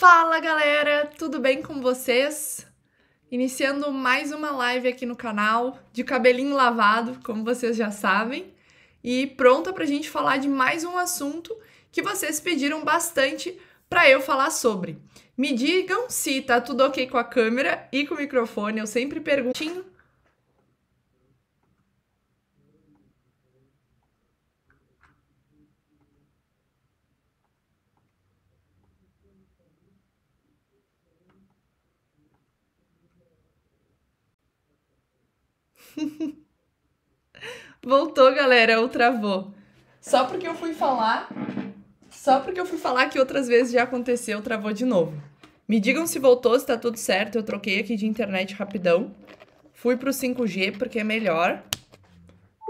Fala galera, tudo bem com vocês? Iniciando mais uma live aqui no canal, de cabelinho lavado, como vocês já sabem, e pronta a gente falar de mais um assunto que vocês pediram bastante para eu falar sobre. Me digam se tá tudo ok com a câmera e com o microfone, eu sempre perguntinho Voltou, galera, ou travou. Só porque eu fui falar. Só porque eu fui falar que outras vezes já aconteceu, travou de novo. Me digam se voltou, se tá tudo certo. Eu troquei aqui de internet rapidão. Fui pro 5G porque é melhor.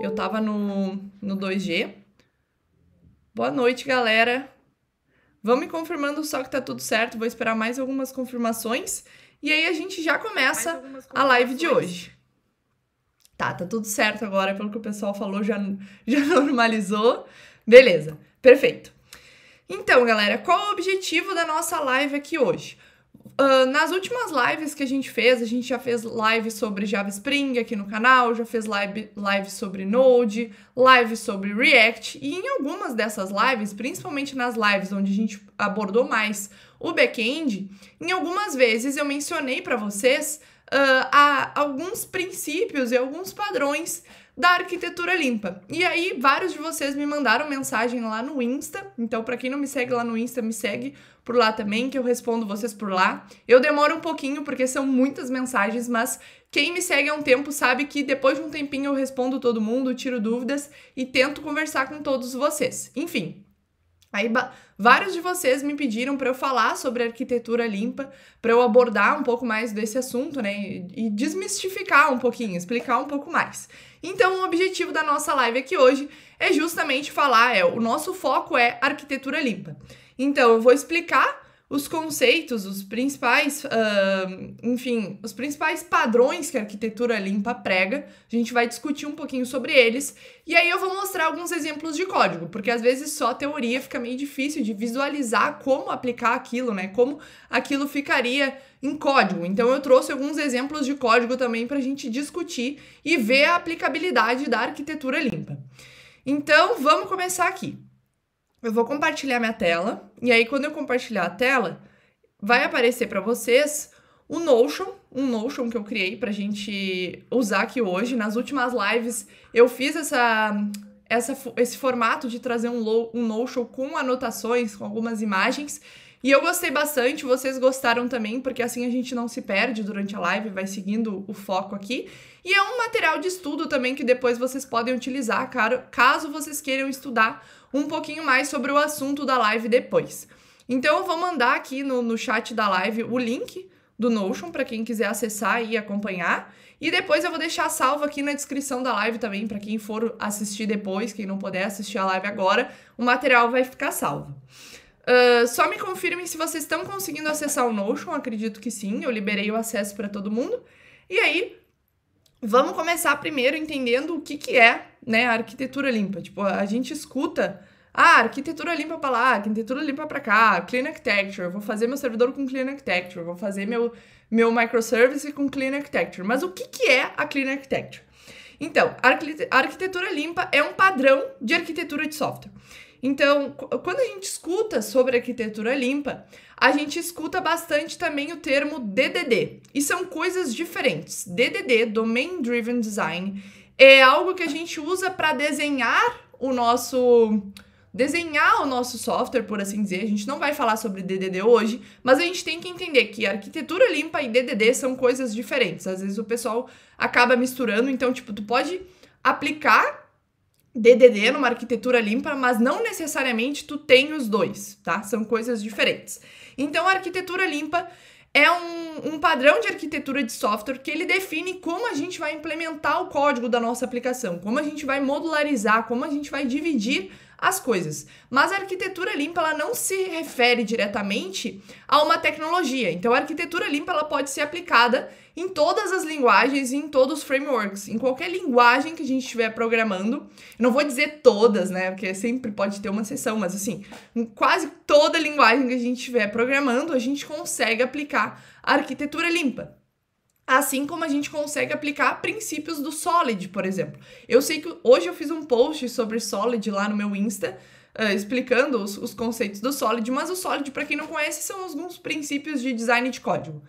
Eu tava no, no 2G. Boa noite, galera. Vamos me confirmando só que tá tudo certo. Vou esperar mais algumas confirmações. E aí a gente já começa a live de hoje. Tá, tá tudo certo agora, pelo que o pessoal falou, já, já normalizou. Beleza, perfeito. Então, galera, qual o objetivo da nossa live aqui hoje? Uh, nas últimas lives que a gente fez, a gente já fez live sobre Java Spring aqui no canal, já fez live, live sobre Node, live sobre React, e em algumas dessas lives, principalmente nas lives onde a gente abordou mais o back-end, em algumas vezes eu mencionei para vocês uh, a alguns princípios e alguns padrões da arquitetura limpa. E aí, vários de vocês me mandaram mensagem lá no Insta. Então, para quem não me segue lá no Insta, me segue por lá também, que eu respondo vocês por lá. Eu demoro um pouquinho porque são muitas mensagens, mas quem me segue há um tempo sabe que depois de um tempinho eu respondo todo mundo, tiro dúvidas e tento conversar com todos vocês. Enfim, Aí vários de vocês me pediram para eu falar sobre arquitetura limpa, para eu abordar um pouco mais desse assunto, né, e, desmistificar um pouquinho, explicar um pouco mais. Então, o objetivo da nossa live aqui hoje é justamente falar, é, o nosso foco é arquitetura limpa. Então, eu vou explicar os conceitos, os principais, uh, enfim, os principais padrões que a arquitetura limpa prega. A gente vai discutir um pouquinho sobre eles. E aí eu vou mostrar alguns exemplos de código, porque às vezes só teoria fica meio difícil de visualizar como aplicar aquilo, né? Como aquilo ficaria em código. Então eu trouxe alguns exemplos de código também para a gente discutir e ver a aplicabilidade da arquitetura limpa. Então vamos começar aqui eu vou compartilhar minha tela, e aí quando eu compartilhar a tela, vai aparecer para vocês o Notion, um Notion que eu criei pra gente usar aqui hoje. Nas últimas lives eu fiz essa, essa esse formato de trazer um, um Notion com anotações, com algumas imagens, e eu gostei bastante, vocês gostaram também, porque assim a gente não se perde durante a live, vai seguindo o foco aqui. E é um material de estudo também que depois vocês podem utilizar, caso vocês queiram estudar um pouquinho mais sobre o assunto da live depois. Então eu vou mandar aqui no, no chat da live o link do Notion para quem quiser acessar e acompanhar. E depois eu vou deixar salvo aqui na descrição da live também para quem for assistir depois, quem não puder assistir a live agora, o material vai ficar salvo. Ah, só me confirmem se vocês estão conseguindo acessar o Notion, acredito que sim, eu liberei o acesso para todo mundo. E aí, vamos começar primeiro entendendo o que, que é né, a arquitetura limpa. Tipo, a gente escuta, ah, arquitetura limpa para lá, arquitetura limpa para cá, clean architecture, vou fazer meu servidor com clean architecture, vou fazer meu, meu microservice com clean architecture. Mas o que, que é a clean architecture? Então, a arquitetura limpa é um padrão de arquitetura de software. Então, quando a gente escuta sobre arquitetura limpa, a gente escuta bastante também o termo DDD. E são coisas diferentes. DDD, Domain Driven Design, é algo que a gente usa para desenhar o nosso desenhar o nosso software, por assim dizer. A gente não vai falar sobre DDD hoje, mas a gente tem que entender que arquitetura limpa e DDD são coisas diferentes. Às vezes o pessoal acaba misturando, então tipo, tu pode aplicar DDD numa arquitetura limpa, mas não necessariamente tu tem os dois, tá? São coisas diferentes. Então, a arquitetura limpa é um, um, padrão de arquitetura de software que ele define como a gente vai implementar o código da nossa aplicação, como a gente vai modularizar, como a gente vai dividir as coisas. Mas a arquitetura limpa ela não se refere diretamente a uma tecnologia. Então a arquitetura limpa ela pode ser aplicada em todas as linguagens e em todos os frameworks, em qualquer linguagem que a gente estiver programando. não vou dizer todas, né? Porque sempre pode ter uma exceção, mas assim, em quase toda linguagem que a gente estiver programando, a gente consegue aplicar a arquitetura limpa. Assim como a gente consegue aplicar princípios do Solid, por exemplo. Eu sei que hoje eu fiz um post sobre Solid lá no meu Insta, Uh, explicando os, os, conceitos do Solid, mas o Solid, para quem não conhece, são alguns princípios de design de código.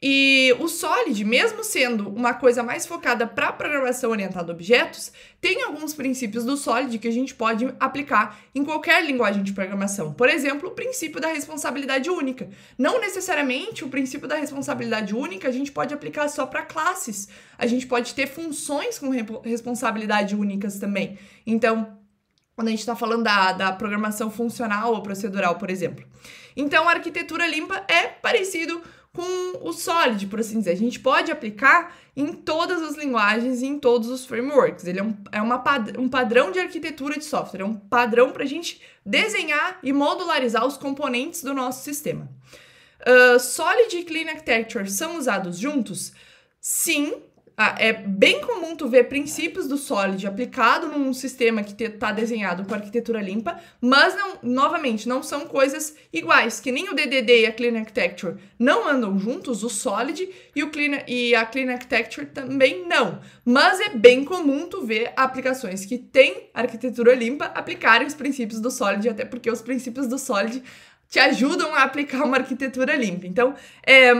E o Solid, mesmo sendo uma coisa mais focada para programação orientada a objetos, tem alguns princípios do Solid que a gente pode aplicar em qualquer linguagem de programação. Por exemplo, o princípio da responsabilidade única. Não necessariamente o princípio da responsabilidade única a gente pode aplicar só para classes. A gente pode ter funções com responsabilidade únicas também. Então, quando a gente está falando da, da programação funcional ou procedural, por exemplo. Então, a arquitetura limpa é parecido com o Solid, por assim dizer. A gente pode aplicar em todas as linguagens e em todos os frameworks. Ele é, um, é uma, um padrão de arquitetura de software, é um padrão para a gente desenhar e modularizar os componentes do nosso sistema. Uh, Solid e Clean Architecture são usados juntos? Sim, ah, é bem comum tu ver princípios do SOLID aplicado num sistema que está desenhado com arquitetura limpa, mas não, novamente, não são coisas iguais, que nem o DDD e a Clean Architecture não andam juntos, o SOLID e, o clean, e a Clean Architecture também não. Mas é bem comum tu ver aplicações que têm arquitetura limpa aplicarem os princípios do SOLID, até porque os princípios do SOLID te ajudam a aplicar uma arquitetura limpa. Então, é,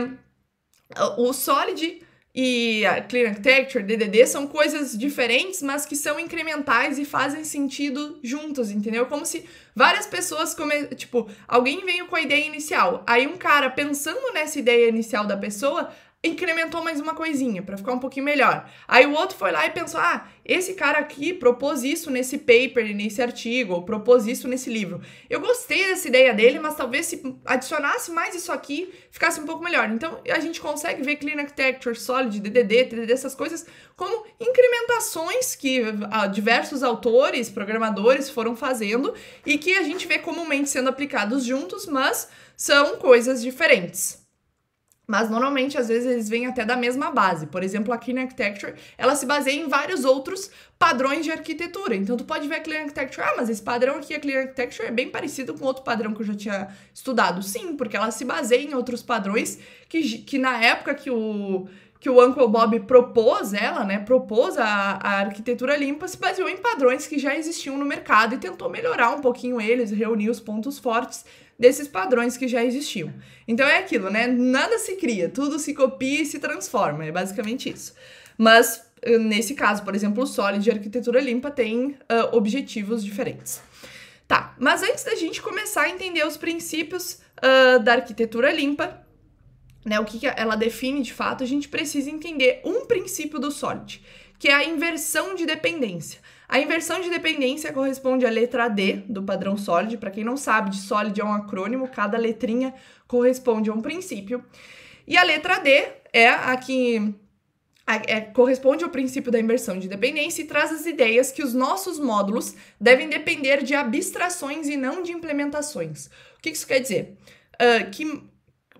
o SOLID e Clean Architecture, DDD, são coisas diferentes, mas que são incrementais e fazem sentido juntos, entendeu? Como se várias pessoas, come... tipo, alguém veio com a ideia inicial, aí um cara pensando nessa ideia inicial da pessoa, incrementou mais uma coisinha para ficar um pouquinho melhor. Aí o outro foi lá e pensou: ah, esse cara aqui propôs isso nesse paper, nesse artigo, ou propôs isso nesse livro. Eu gostei dessa ideia dele, mas talvez se adicionasse mais isso aqui, ficasse um pouco melhor. Então a gente consegue ver Clean Architecture, Solid, DDD, TDD, essas coisas, como incrementações que ah, diversos autores, programadores foram fazendo e que a gente vê comumente sendo aplicados juntos, mas são coisas diferentes mas normalmente às vezes eles vêm até da mesma base. Por exemplo, a Clean Architecture, ela se baseia em vários outros padrões de arquitetura. Então tu pode ver a Clean Architecture, ah, mas esse padrão aqui, a Clean Architecture é bem parecido com outro padrão que eu já tinha estudado. Sim, porque ela se baseia em outros padrões que, que na época que o que o Uncle Bob propôs ela, né, propôs a, a, arquitetura limpa, se baseou em padrões que já existiam no mercado e tentou melhorar um pouquinho eles, reunir os pontos fortes desses padrões que já existiam. Então é aquilo, né? Nada se cria, tudo se copia e se transforma, é basicamente isso. Mas eh, nesse caso, por exemplo, o SOLID de arquitetura limpa tem uh, objetivos diferentes. Tá, mas antes da gente começar a entender os princípios uh, da arquitetura limpa, né, o que, que ela define de fato, a gente precisa entender um princípio do SOLID, que é a inversão de dependência. A inversão de dependência corresponde à letra D do padrão SOLID. Para quem não sabe, SOLID é um acrônimo, cada letrinha corresponde a um princípio. E a letra D é a que é, corresponde ao princípio da inversão de dependência e traz as ideias que os nossos módulos devem depender de abstrações e não de implementações. O que isso quer dizer? Uh, que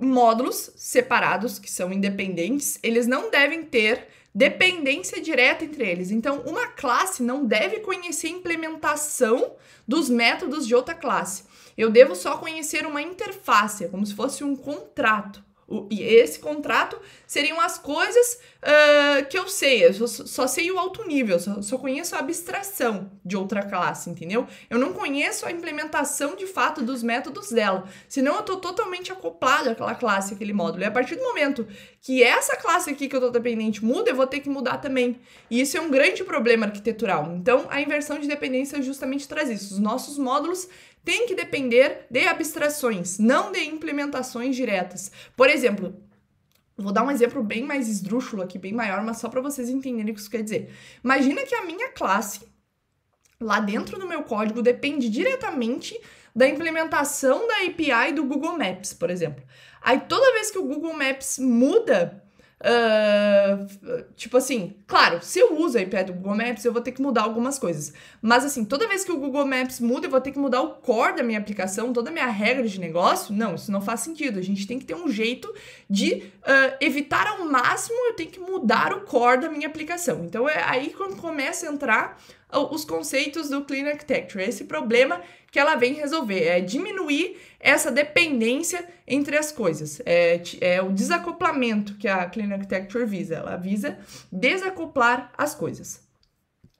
módulos separados, que são independentes, eles não devem ter dependência direta entre eles. Então, uma classe não deve conhecer a implementação dos métodos de outra classe. Eu devo só conhecer uma interface, é como se fosse um contrato. O, e esse contrato seriam as coisas uh, que eu sei, eu só, só, sei o alto nível, só, só conheço a abstração de outra classe, entendeu? Eu não conheço a implementação de fato dos métodos dela, senão eu tô totalmente acoplado àquela classe, àquele módulo. E a partir do momento que essa classe aqui que eu tô dependente muda, eu vou ter que mudar também. E isso é um grande problema arquitetural. Então, a inversão de dependência justamente traz isso. Os nossos módulos tem que depender de abstrações, não de implementações diretas. Por exemplo, Vou dar um exemplo bem mais esdrúxulo aqui, bem maior, mas só para vocês entenderem o que isso quer dizer. Imagina que a minha classe, lá dentro do meu código, depende diretamente da implementação da API do Google Maps, por exemplo. Aí toda vez que o Google Maps muda Uh, tipo assim, claro, se eu uso o iPad do Google Maps, eu vou ter que mudar algumas coisas. Mas assim, toda vez que o Google Maps muda, eu vou ter que mudar o core da minha aplicação, toda a minha regra de negócio? Não, isso não faz sentido. A gente tem que ter um jeito de uh, evitar ao máximo, eu tenho que mudar o core da minha aplicação. Então é aí quando começa a entrar os conceitos do Clean Architecture, esse problema que ela vem resolver, é diminuir essa dependência entre as coisas. É, é o desacoplamento que a Clean Architecture visa, ela visa desacoplar as coisas.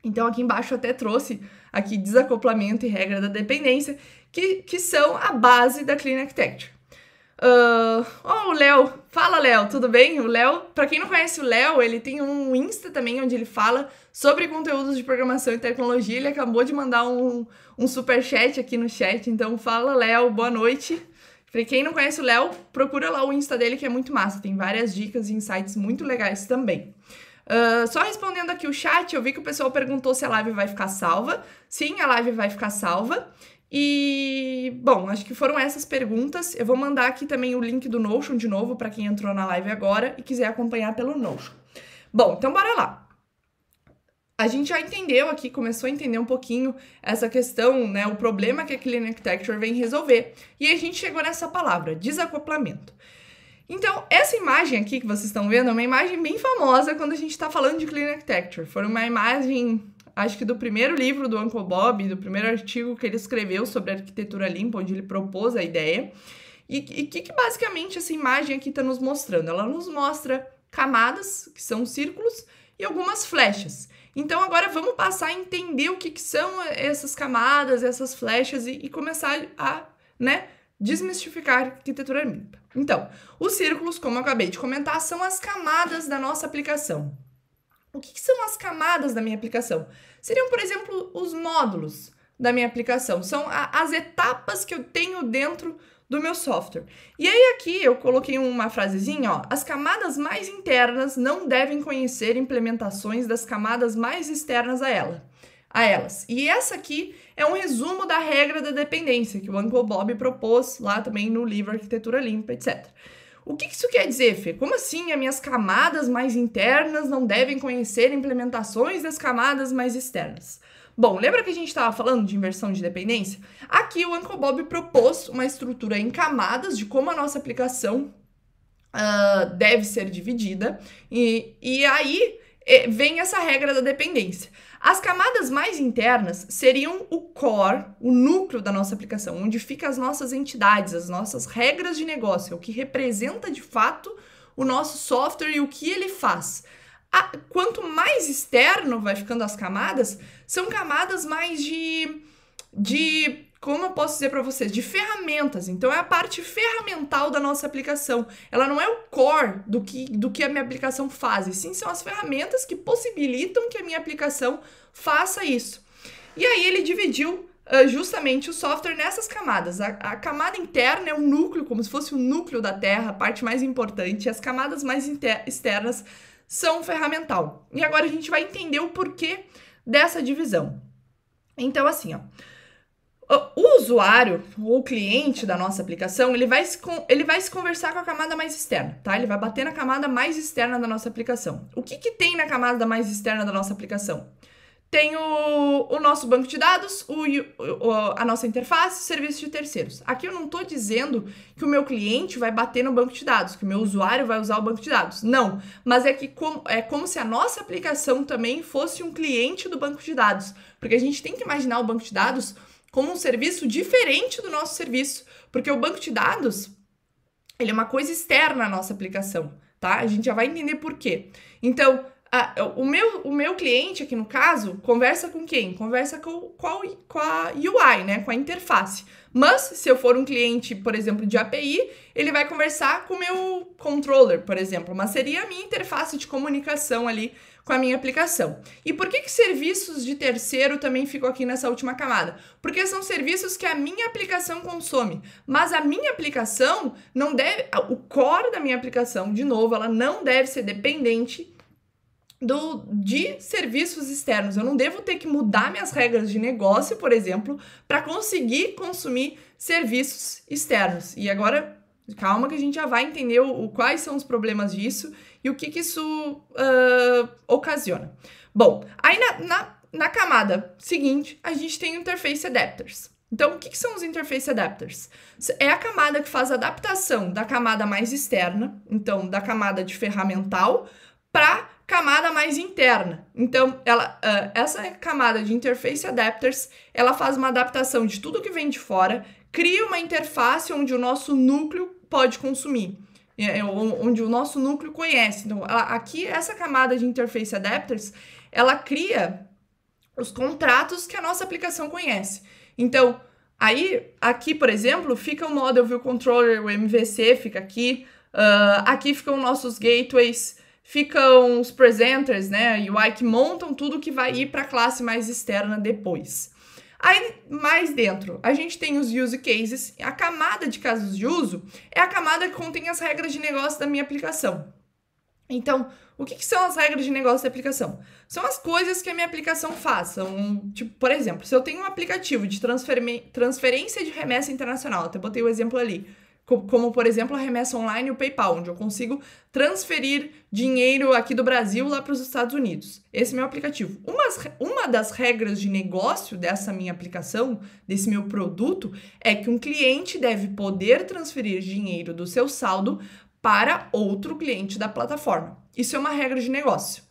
Então aqui embaixo eu até trouxe aqui desacoplamento e regra da dependência, que, que são a base da Clean Architecture. Uh, oh, o Léo. Fala, Léo, tudo bem? O Léo, para quem não conhece o Léo, ele tem um Insta também onde ele fala sobre conteúdos de programação e tecnologia. Ele acabou de mandar um, um super chat aqui no chat. Então, fala, Léo, boa noite. Pra quem não conhece o Léo, procura lá o Insta dele que é muito massa. Tem várias dicas e insights muito legais também. Uh, só respondendo aqui o chat, eu vi que o pessoal perguntou se a live vai ficar salva. Sim, a live vai ficar salva. E, bom, acho que foram essas perguntas. Eu vou mandar aqui também o link do Notion de novo para quem entrou na live agora e quiser acompanhar pelo Notion. Bom, então bora lá. A gente já entendeu aqui, começou a entender um pouquinho essa questão, né, o problema que a Clean Architecture vem resolver. E a gente chegou nessa palavra, desacoplamento. Então, essa imagem aqui que vocês estão vendo é uma imagem bem famosa quando a gente está falando de Clean Architecture. Foi uma imagem acho que do primeiro livro do Uncle Bob, do primeiro artigo que ele escreveu sobre arquitetura limpa, onde ele propôs a ideia. E o que, que basicamente essa imagem aqui está nos mostrando? Ela nos mostra camadas, que são círculos, e algumas flechas. Então agora vamos passar a entender o que, que são essas camadas, essas flechas e, e começar a, né, desmistificar a arquitetura limpa. Então, os círculos, como eu acabei de comentar, são as camadas da nossa aplicação. O que, que são as camadas da minha aplicação? seriam, por exemplo, os módulos da minha aplicação. São a, as etapas que eu tenho dentro do meu software. E aí aqui eu coloquei uma frasezinha, ó, as camadas mais internas não devem conhecer implementações das camadas mais externas a ela, a elas. E essa aqui é um resumo da regra da dependência que o Uncle Bob propôs lá também no livro Arquitetura Limpa, etc. O que isso quer dizer, Fê? Como assim as minhas camadas mais internas não devem conhecer implementações das camadas mais externas? Bom, lembra que a gente estava falando de inversão de dependência? Aqui o Uncle Bob propôs uma estrutura em camadas de como a nossa aplicação uh, deve ser dividida, e, e aí eh, vem essa regra da dependência. As camadas mais internas seriam o core, o núcleo da nossa aplicação, onde ficam as nossas entidades, as nossas regras de negócio, é o que representa de fato o nosso software e o que ele faz. A, quanto mais externo vai ficando as camadas, são camadas mais de, de como eu posso dizer para vocês, de ferramentas. Então é a parte ferramental da nossa aplicação. Ela não é o core do que, do que a minha aplicação faz, e sim são as ferramentas que possibilitam que a minha aplicação faça isso. E aí ele dividiu uh, justamente o software nessas camadas. A, a, camada interna é um núcleo, como se fosse o núcleo da Terra, a parte mais importante, e as camadas mais externas são ferramental. E agora a gente vai entender o porquê dessa divisão. Então, assim, ó. O usuário, o cliente da nossa aplicação, ele vai, se, ele vai se conversar com a camada mais externa, tá? Ele vai bater na camada mais externa da nossa aplicação. O que, que tem na camada mais externa da nossa aplicação? Tem o, o nosso banco de dados, o, o, a nossa interface, serviços de terceiros. Aqui eu não estou dizendo que o meu cliente vai bater no banco de dados, que o meu usuário vai usar o banco de dados. Não, mas é que com, é como se a nossa aplicação também fosse um cliente do banco de dados, porque a gente tem que imaginar o banco de dados como um serviço diferente do nosso serviço, porque o banco de dados ele é uma coisa externa à nossa aplicação, tá? A gente já vai entender por quê. Então, a, ah, o, meu, o meu cliente aqui no caso conversa com quem? Conversa com, com, a, com a UI, né? Com a interface. Mas se eu for um cliente, por exemplo, de API, ele vai conversar com o meu controller, por exemplo. Mas seria a minha interface de comunicação ali com a minha aplicação. E por que, que serviços de terceiro também ficam aqui nessa última camada? Porque são serviços que a minha aplicação consome, mas a minha aplicação não deve, o core da minha aplicação, de novo, ela não deve ser dependente do, de serviços externos. Eu não devo ter que mudar minhas regras de negócio, por exemplo, para conseguir consumir serviços externos. E agora, calma que a gente já vai entender o, o quais são os problemas disso e o que, que isso uh, ocasiona. Bom, aí na, na, na, camada seguinte, a gente tem interface adapters. Então, o que, que são os interface adapters? É a camada que faz a adaptação da camada mais externa, então da camada de ferramental, para camada mais interna. Então, ela, uh, essa camada de interface adapters, ela faz uma adaptação de tudo que vem de fora, cria uma interface onde o nosso núcleo pode consumir, é, é, onde o nosso núcleo conhece. Então, ela, aqui essa camada de interface adapters, ela cria os contratos que a nossa aplicação conhece. Então, aí aqui, por exemplo, fica o Model View Controller, o MVC fica aqui, uh, aqui ficam nossos gateways, ficam os presenters, né, e o Ike montam tudo que vai ir para a classe mais externa depois. Aí, mais dentro, a gente tem os use cases. A camada de casos de uso é a camada que contém as regras de negócio da minha aplicação. Então, o que, que, são as regras de negócio da aplicação? São as coisas que a minha aplicação faz. São, tipo, por exemplo, se eu tenho um aplicativo de transferência de remessa internacional, até botei o exemplo ali como por exemplo a remessa online e o PayPal, onde eu consigo transferir dinheiro aqui do Brasil lá para os Estados Unidos. Esse é meu aplicativo. Uma, uma das regras de negócio dessa minha aplicação, desse meu produto, é que um cliente deve poder transferir dinheiro do seu saldo para outro cliente da plataforma. Isso é uma regra de negócio.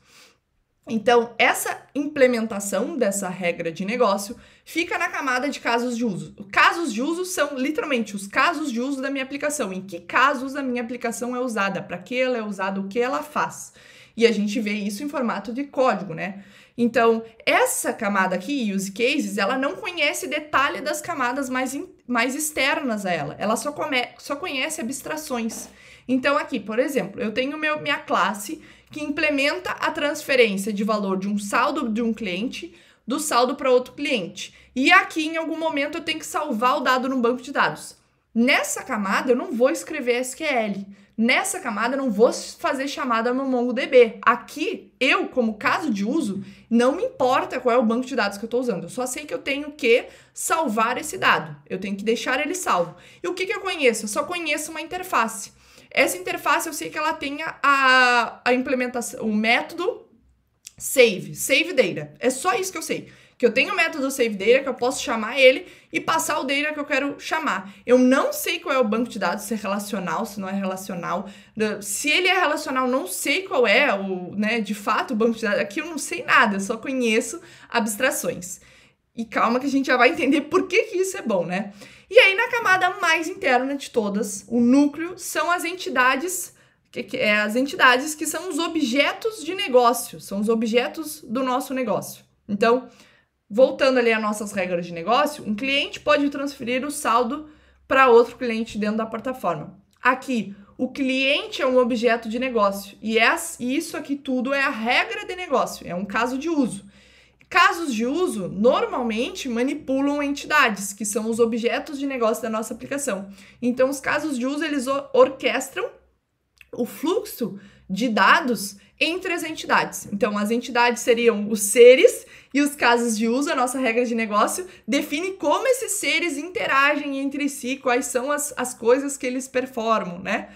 Então, essa implementação dessa regra de negócio fica na camada de casos de uso. Casos de uso são literalmente os casos de uso da minha aplicação, em que casos a minha aplicação é usada, para que ela é usada, o que ela faz. E a gente vê isso em formato de código, né? Então, essa camada aqui, use cases, ela não conhece detalhe das camadas mais, mais externas a ela. Ela só, come, só conhece abstrações. Então, aqui, por exemplo, eu tenho meu, minha classe que implementa a transferência de valor de um saldo de um cliente do saldo para outro cliente. E aqui, em algum momento, eu tenho que salvar o dado no banco de dados. Nessa camada, eu não vou escrever SQL. Nessa camada, eu não vou fazer chamada no MongoDB. Aqui, eu, como caso de uso, não me importa qual é o banco de dados que eu estou usando. Eu só sei que eu tenho que salvar esse dado. Eu tenho que deixar ele salvo. E o que, que eu conheço? Eu só conheço uma interface. Essa interface eu sei que ela tem a, a implementação, o método save, save data. É só isso que eu sei. Que eu tenho o método save data, que eu posso chamar ele e passar o data que eu quero chamar. Eu não sei qual é o banco de dados, se é relacional, se não é relacional. Se ele é relacional, não sei qual é o, né, de fato, o banco de dados. Aqui eu não sei nada, eu só conheço abstrações. E calma que a gente já vai entender por que, que isso é bom, né? E aí, na camada mais interna de todas, o núcleo são as entidades, que, que, é, as entidades que são os objetos de negócio, são os objetos do nosso negócio. Então, voltando ali às nossas regras de negócio, um cliente pode transferir o saldo para outro cliente dentro da plataforma. Aqui, o cliente é um objeto de negócio e, e isso aqui tudo é a regra de negócio, é um caso de uso. Casos de uso normalmente manipulam entidades, que são os objetos de negócio da nossa aplicação. Então, os casos de uso eles orquestram o fluxo de dados entre as entidades. Então, as entidades seriam os seres e os casos de uso, a nossa regra de negócio, define como esses seres interagem entre si, quais são as, as coisas que eles performam, né?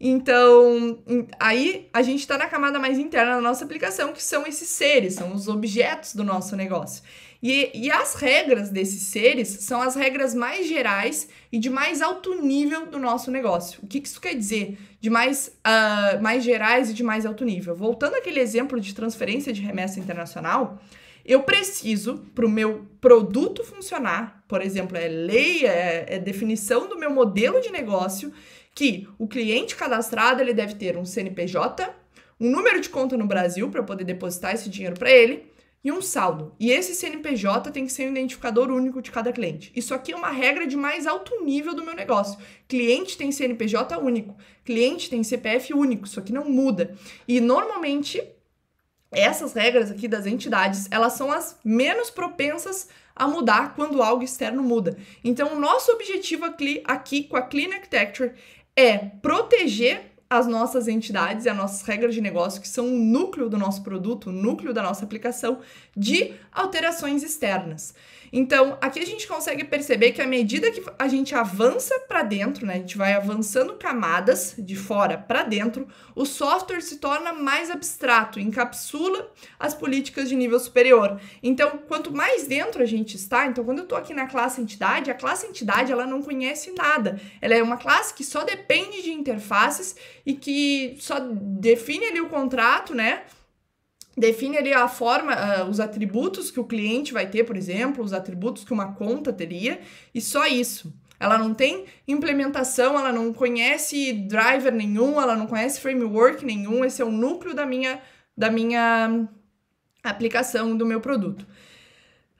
Então, aí a gente está na camada mais interna da nossa aplicação, que são esses seres, são os objetos do nosso negócio. E, e as regras desses seres são as regras mais gerais e de mais alto nível do nosso negócio. O que, que isso quer dizer? De mais, uh, mais gerais e de mais alto nível. Voltando àquele exemplo de transferência de remessa internacional, eu preciso, para o meu produto funcionar, por exemplo, é lei, é, é definição do meu modelo de negócio, que o cliente cadastrado ele deve ter um CNPJ, um número de conta no Brasil para poder depositar esse dinheiro para ele e um saldo. E esse CNPJ tem que ser um identificador único de cada cliente. Isso aqui é uma regra de mais alto nível do meu negócio. Cliente tem CNPJ único, cliente tem CPF único, isso aqui não muda. E normalmente essas regras aqui das entidades, elas são as menos propensas a mudar quando algo externo muda. Então, o nosso objetivo aqui, aqui com a Clean Architecture é proteger as nossas entidades e as nossas regras de negócio, que são o núcleo do nosso produto, o núcleo da nossa aplicação, de alterações externas. Então, aqui a gente consegue perceber que à medida que a gente avança para dentro, né, a gente vai avançando camadas de fora para dentro, o software se torna mais abstrato, encapsula as políticas de nível superior. Então, quanto mais dentro a gente está, então quando eu estou aqui na classe entidade, a classe entidade ela não conhece nada. Ela é uma classe que só depende de interfaces e que só define ali o contrato, né? define ali a forma, uh, os atributos que o cliente vai ter, por exemplo, os atributos que uma conta teria, e só isso. Ela não tem implementação, ela não conhece driver nenhum, ela não conhece framework nenhum, esse é o núcleo da minha, da minha aplicação, do meu produto.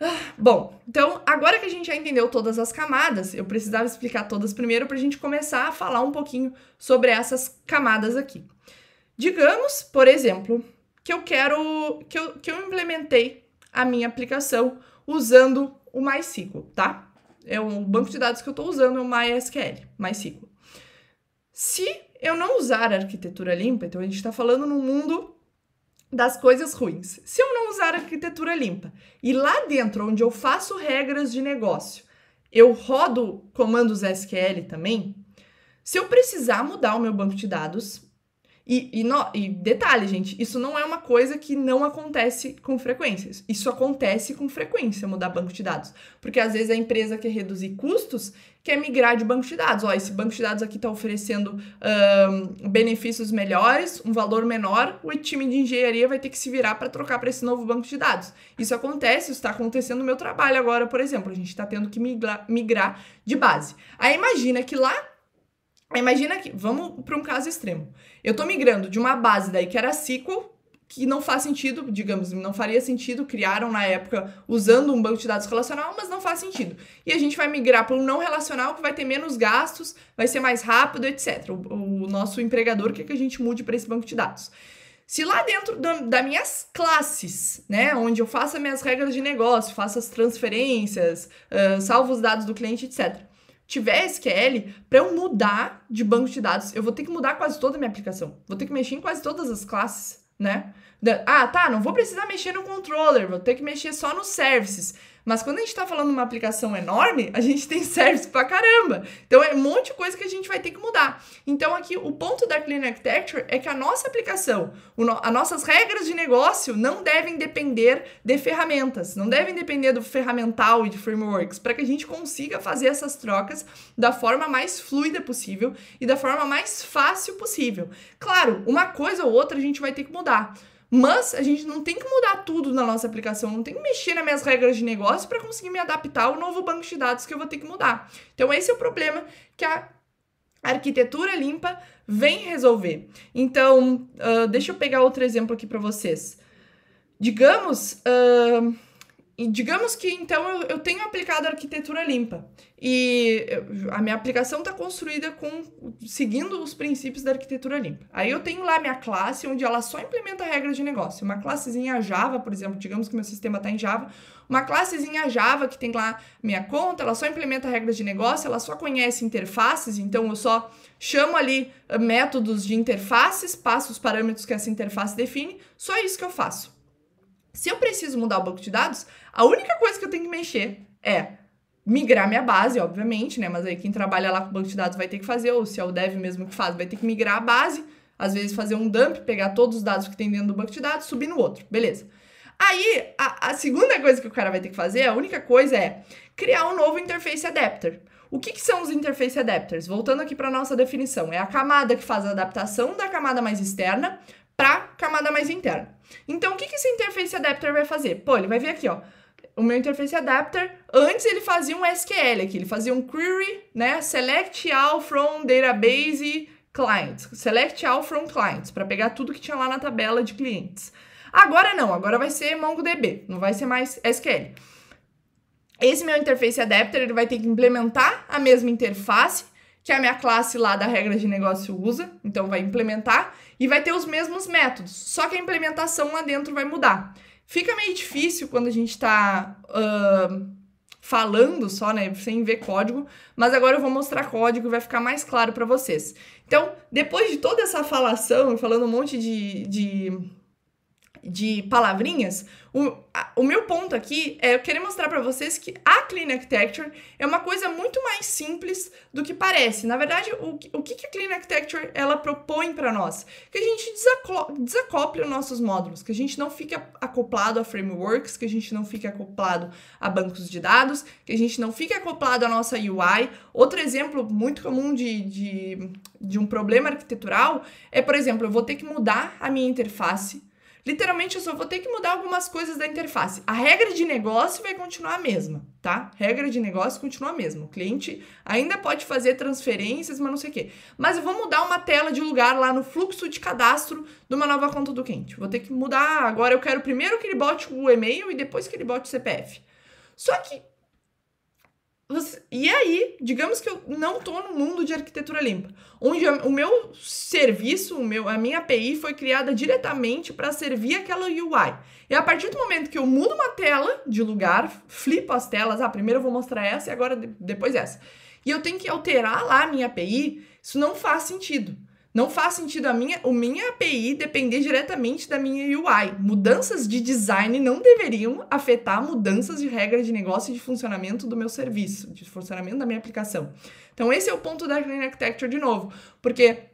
Ah, bom, então agora que a gente já entendeu todas as camadas, eu precisava explicar todas primeiro para a gente começar a falar um pouquinho sobre essas camadas aqui. Digamos, por exemplo, que eu quero que eu, que eu implementei a minha aplicação usando o MySQL, tá? É um banco de dados que eu estou usando, é o MySQL, MySQL. Se eu não usar a arquitetura limpa, então a gente está falando no mundo das coisas ruins. Se eu não usar arquitetura limpa e lá dentro onde eu faço regras de negócio, eu rodo comandos SQL também, se eu precisar mudar o meu banco de dados, e, e, no, e, detalhe, gente, isso não é uma coisa que não acontece com frequência. Isso acontece com frequência, mudar banco de dados. Porque às vezes a empresa quer reduzir custos, quer migrar de banco de dados. Ó, esse banco de dados aqui está oferecendo um, benefícios melhores, um valor menor, o time de engenharia vai ter que se virar para trocar para esse novo banco de dados. Isso acontece, isso está acontecendo no meu trabalho agora, por exemplo. A gente está tendo que migrar, migrar de base. Aí imagina que lá Imagina que, vamos para um caso extremo. Eu estou migrando de uma base daí que era SQL, que não faz sentido, digamos, não faria sentido, criaram na época usando um banco de dados relacional, mas não faz sentido. E a gente vai migrar para um não relacional que vai ter menos gastos, vai ser mais rápido, etc. O, o nosso empregador quer que a gente mude para esse banco de dados. Se lá dentro da, das minhas classes, né, onde eu faço as minhas regras de negócio, faço as transferências, uh, salvo os dados do cliente, etc., tiver SQL, para eu mudar de banco de dados, eu vou ter que mudar quase toda a minha aplicação. Vou ter que mexer em quase todas as classes, né? Ah, tá, não vou precisar mexer no controller, vou ter que mexer só nos services. Mas quando a gente está falando de uma aplicação enorme, a gente tem service pra caramba. Então é um monte de coisa que a gente vai ter que mudar. Então aqui o ponto da Clean Architecture é que a nossa aplicação, no, as nossas regras de negócio não devem depender de ferramentas, não devem depender do ferramental e de frameworks, para que a gente consiga fazer essas trocas da forma mais fluida possível e da forma mais fácil possível. Claro, uma coisa ou outra a gente vai ter que mudar. Mas a gente não tem que mudar tudo na nossa aplicação, não tem que mexer nas minhas regras de negócio para conseguir me adaptar ao novo banco de dados que eu vou ter que mudar. Então esse é o problema que a arquitetura limpa vem resolver. Então, uh, deixa eu pegar outro exemplo aqui para vocês. Digamos, uh, e digamos que então eu, eu tenho aplicado arquitetura limpa e a minha aplicação está construída com seguindo os princípios da arquitetura limpa. Aí eu tenho lá minha classe onde ela só implementa regras de negócio. Uma classezinha Java, por exemplo, digamos que meu sistema está em Java, uma classezinha Java que tem lá minha conta, ela só implementa regras de negócio, ela só conhece interfaces, então eu só chamo ali eh, métodos de interfaces, passo os parâmetros que essa interface define, só isso que eu faço. Se eu preciso mudar o banco de dados, a única coisa que eu tenho que mexer é migrar minha base, obviamente, né? Mas aí quem trabalha lá com banco de dados vai ter que fazer, ou se é o dev mesmo que faz, vai ter que migrar a base, às vezes fazer um dump, pegar todos os dados que tem dentro do banco de dados, subir no outro, beleza. Aí, a, a segunda coisa que o cara vai ter que fazer, a única coisa é criar um novo interface adapter. O que, que, são os interface adapters? Voltando aqui para nossa definição, é a camada que faz a adaptação da camada mais externa para camada mais interna. Então, o que, que esse interface adapter vai fazer? Pô, ele vai vir aqui, ó. O meu interface adapter, antes ele fazia um SQL aqui, ele fazia um query, né? Select all from database clients. Select all from clients, para pegar tudo que tinha lá na tabela de clientes. Agora não, agora vai ser MongoDB, não vai ser mais SQL. Esse meu interface adapter, ele vai ter que implementar a mesma interface que a minha classe lá da regra de negócio usa, então vai implementar e vai ter os mesmos métodos, só que a implementação lá dentro vai mudar. Fica meio difícil quando a gente está uh, falando só, né, sem ver código, mas agora eu vou mostrar código e vai ficar mais claro para vocês. Então, depois de toda essa falação, falando um monte de, de de palavrinhas, o, a, o meu ponto aqui é eu querer mostrar para vocês que a Clean Architecture é uma coisa muito mais simples do que parece. Na verdade, o, o que, que a Clean Architecture ela propõe para nós? Que a gente desacople os nossos módulos, que a gente não fique acoplado a frameworks, que a gente não fique acoplado a bancos de dados, que a gente não fique acoplado à nossa UI. Outro exemplo muito comum de, de, de um problema arquitetural é, por exemplo, eu vou ter que mudar a minha interface Literalmente, eu só vou ter que mudar algumas coisas da interface. A regra de negócio vai continuar a mesma, tá? Regra de negócio continua a mesma. O cliente ainda pode fazer transferências, mas não sei o quê. Mas eu vou mudar uma tela de lugar lá no fluxo de cadastro de uma nova conta do cliente. Vou ter que mudar. Agora eu quero primeiro que ele bote o e-mail e depois que ele bote o CPF. Só que você, e aí, digamos que eu não tô no mundo de arquitetura limpa, onde a, o meu serviço, o meu, a minha API foi criada diretamente para servir aquela UI. E a partir do momento que eu mudo uma tela de lugar, flipo as telas, ah, primeiro eu vou mostrar essa e agora depois essa. E eu tenho que alterar lá a minha API, isso não faz sentido. Não faz sentido a minha, o minha API depender diretamente da minha UI. Mudanças de design não deveriam afetar mudanças de regra de negócio e de funcionamento do meu serviço, de funcionamento da minha aplicação. Então esse é o ponto da Clean Architecture de novo, porque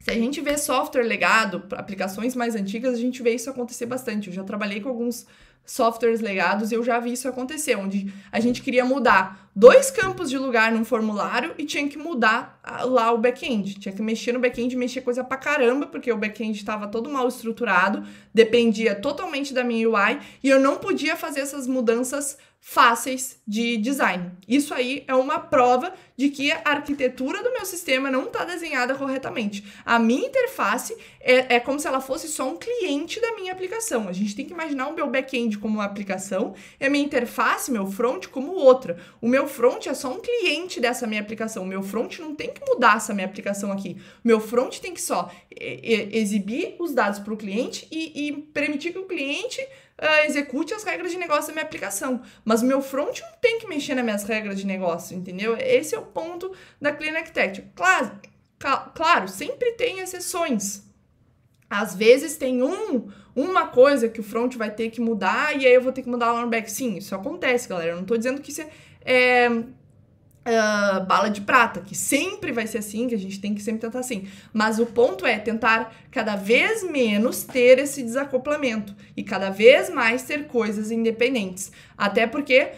se a gente vê software legado, aplicações mais antigas, a gente vê isso acontecer bastante. Eu já trabalhei com alguns softwares legados, eu já vi isso acontecer, onde a gente queria mudar dois campos de lugar num formulário e tinha que mudar ah, lá o back-end. Tinha que mexer no back-end, mexer coisa pra caramba, porque o back-end estava todo mal estruturado, dependia totalmente da minha UI e eu não podia fazer essas mudanças fáceis de design. Isso aí é uma prova de que a arquitetura do meu sistema não está desenhada corretamente. A minha interface é, é como se ela fosse só um cliente da minha aplicação. A gente tem que imaginar o meu back-end como uma aplicação e a minha interface, meu front, como outra. O meu front é só um cliente dessa minha aplicação. O meu front não tem que mudar essa minha aplicação aqui. O meu front tem que só é, é, exibir os dados para o cliente e, e permitir que o cliente Uh, execute as regras de negócio da minha aplicação. Mas o meu front não tem que mexer nas minhas regras de negócio, entendeu? Esse é o é o ponto da Clean Architecture. Claro, claro sempre tem exceções. Às vezes tem um, uma coisa que o front vai ter que mudar e aí eu vou ter que mudar o back. Sim, isso acontece, galera. Eu não tô dizendo que isso é, é, é bala de prata, que sempre vai ser assim, que a gente tem que sempre tentar assim. Mas o ponto é tentar cada vez menos ter esse desacoplamento e cada vez mais ter coisas independentes. Até porque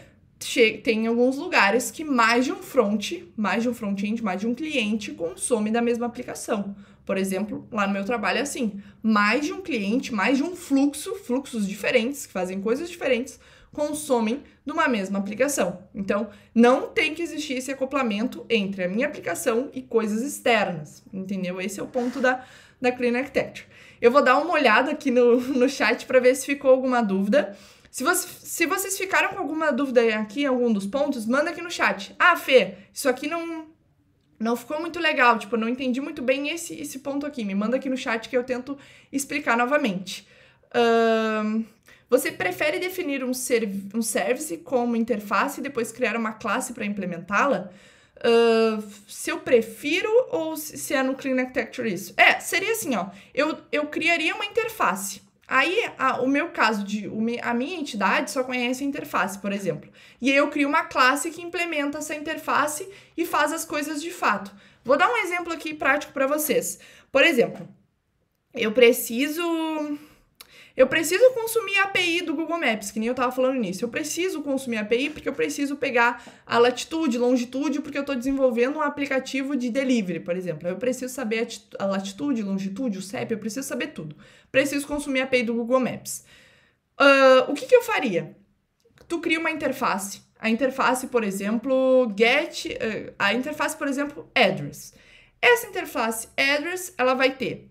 tem alguns lugares que mais de um front, mais de um front-end, mais de um cliente consome da mesma aplicação. Por exemplo, lá no meu trabalho é assim: mais de um cliente, mais de um fluxo, fluxos diferentes, que fazem coisas diferentes, consomem de uma mesma aplicação. Então, não tem que existir esse acoplamento entre a minha aplicação e coisas externas, entendeu? Esse é o ponto da, da Clean Architecture. Eu vou dar uma olhada aqui no, no chat para ver se ficou alguma dúvida. Se, você, se vocês ficaram com alguma dúvida aqui, algum dos pontos, manda aqui no chat. Ah, Fê, isso aqui não, não ficou muito legal, tipo, não entendi muito bem esse, esse ponto aqui. Me manda aqui no chat que eu tento explicar novamente. Um, você prefere definir um, serv um service como interface e depois criar uma classe para implementá-la? Uh, se eu prefiro ou se é no Clean Architecture isso? É, seria assim, ó. Eu, eu criaria uma interface. Aí, a, o meu caso de a minha entidade só conhece a interface, por exemplo. E eu crio uma classe que implementa essa interface e faz as coisas de fato. Vou dar um exemplo aqui prático para vocês. Por exemplo, eu preciso eu preciso consumir a API do Google Maps, que nem eu estava falando nisso. Eu preciso consumir a API porque eu preciso pegar a latitude, longitude, porque eu estou desenvolvendo um aplicativo de delivery, por exemplo. Eu preciso saber a, latitude, longitude, o CEP, eu preciso saber tudo. Preciso consumir a API do Google Maps. Uh, o que, que eu faria? Tu cria uma interface. A interface, por exemplo, get. Uh, a interface, por exemplo, address. Essa interface address, ela vai ter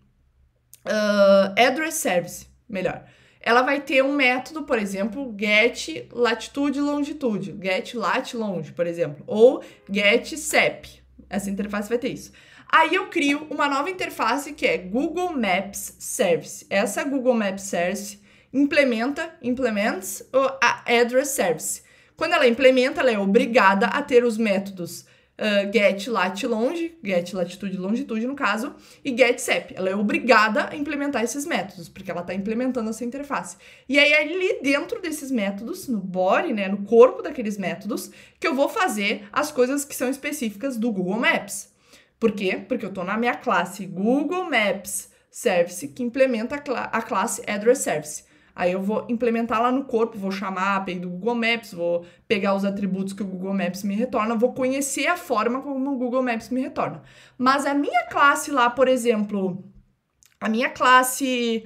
uh, address service melhor. Ela vai ter um método, por exemplo, get latitude longitude, get lat longe, por exemplo, ou get sep. Essa interface vai ter isso. Aí eu crio uma nova interface que é Google Maps Service. Essa Google Maps Service implementa, implements a address service. Quando ela implementa, ela é obrigada a ter os métodos uh, get lat longe, get latitude longitude no caso, e get sep. Ela é obrigada a implementar esses métodos, porque ela está implementando essa interface. E aí ali dentro desses métodos, no body, né, no corpo daqueles métodos, que eu vou fazer as coisas que são específicas do Google Maps. Por quê? Porque eu estou na minha classe Google Maps Service, que implementa a, a classe Address Service. Aí eu vou implementar lá no corpo, vou chamar a API do Google Maps, vou pegar os atributos que o Google Maps me retorna, vou conhecer a forma como o Google Maps me retorna. Mas a minha classe lá, por exemplo, a minha classe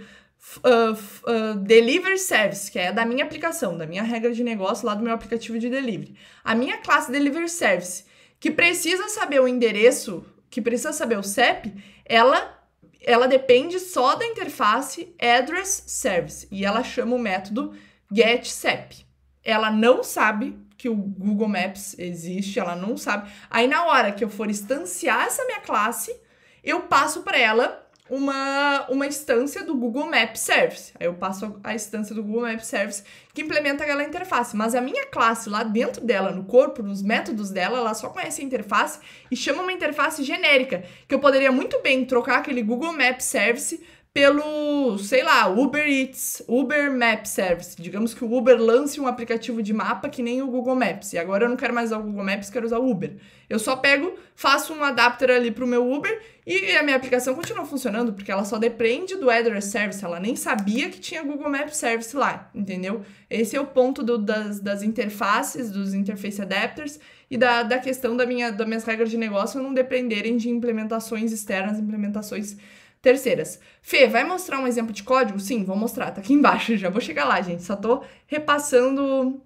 uh, uh, Delivery Service, que é da minha aplicação, da minha regra de negócio lá do meu aplicativo de delivery. A minha classe Delivery Service, que precisa saber o endereço, que precisa saber o CEP, ela ela depende só da interface address service e ela chama o método getSep. Ela não sabe que o Google Maps existe, ela não sabe. Aí na hora que eu for instanciar essa minha classe, eu passo para ela uma, uma instância do Google Map Service. Aí eu passo a instância do Google Map Service que implementa aquela interface. Mas a minha classe lá dentro dela, no corpo, nos métodos dela, ela só conhece a interface e chama uma interface genérica, que eu poderia muito bem trocar aquele Google Map Service pelo, sei lá, Uber Eats, Uber Map Service. Digamos que o Uber lance um aplicativo de mapa que nem o Google Maps. E agora eu não quero mais usar o Google Maps, quero usar o Uber. Eu só pego, faço um adapter ali pro meu Uber e a minha aplicação continua funcionando, porque ela só depende do address service. Ela nem sabia que tinha Google Maps Service lá, entendeu? Esse é o ponto do, das, das interfaces, dos interface adapters e da, da questão da minha, das minhas regras de negócio não dependerem de implementações externas, implementações Terceiras, Fê, vai mostrar um exemplo de código? Sim, vou mostrar, tá aqui embaixo, já vou chegar lá, gente. Só tô repassando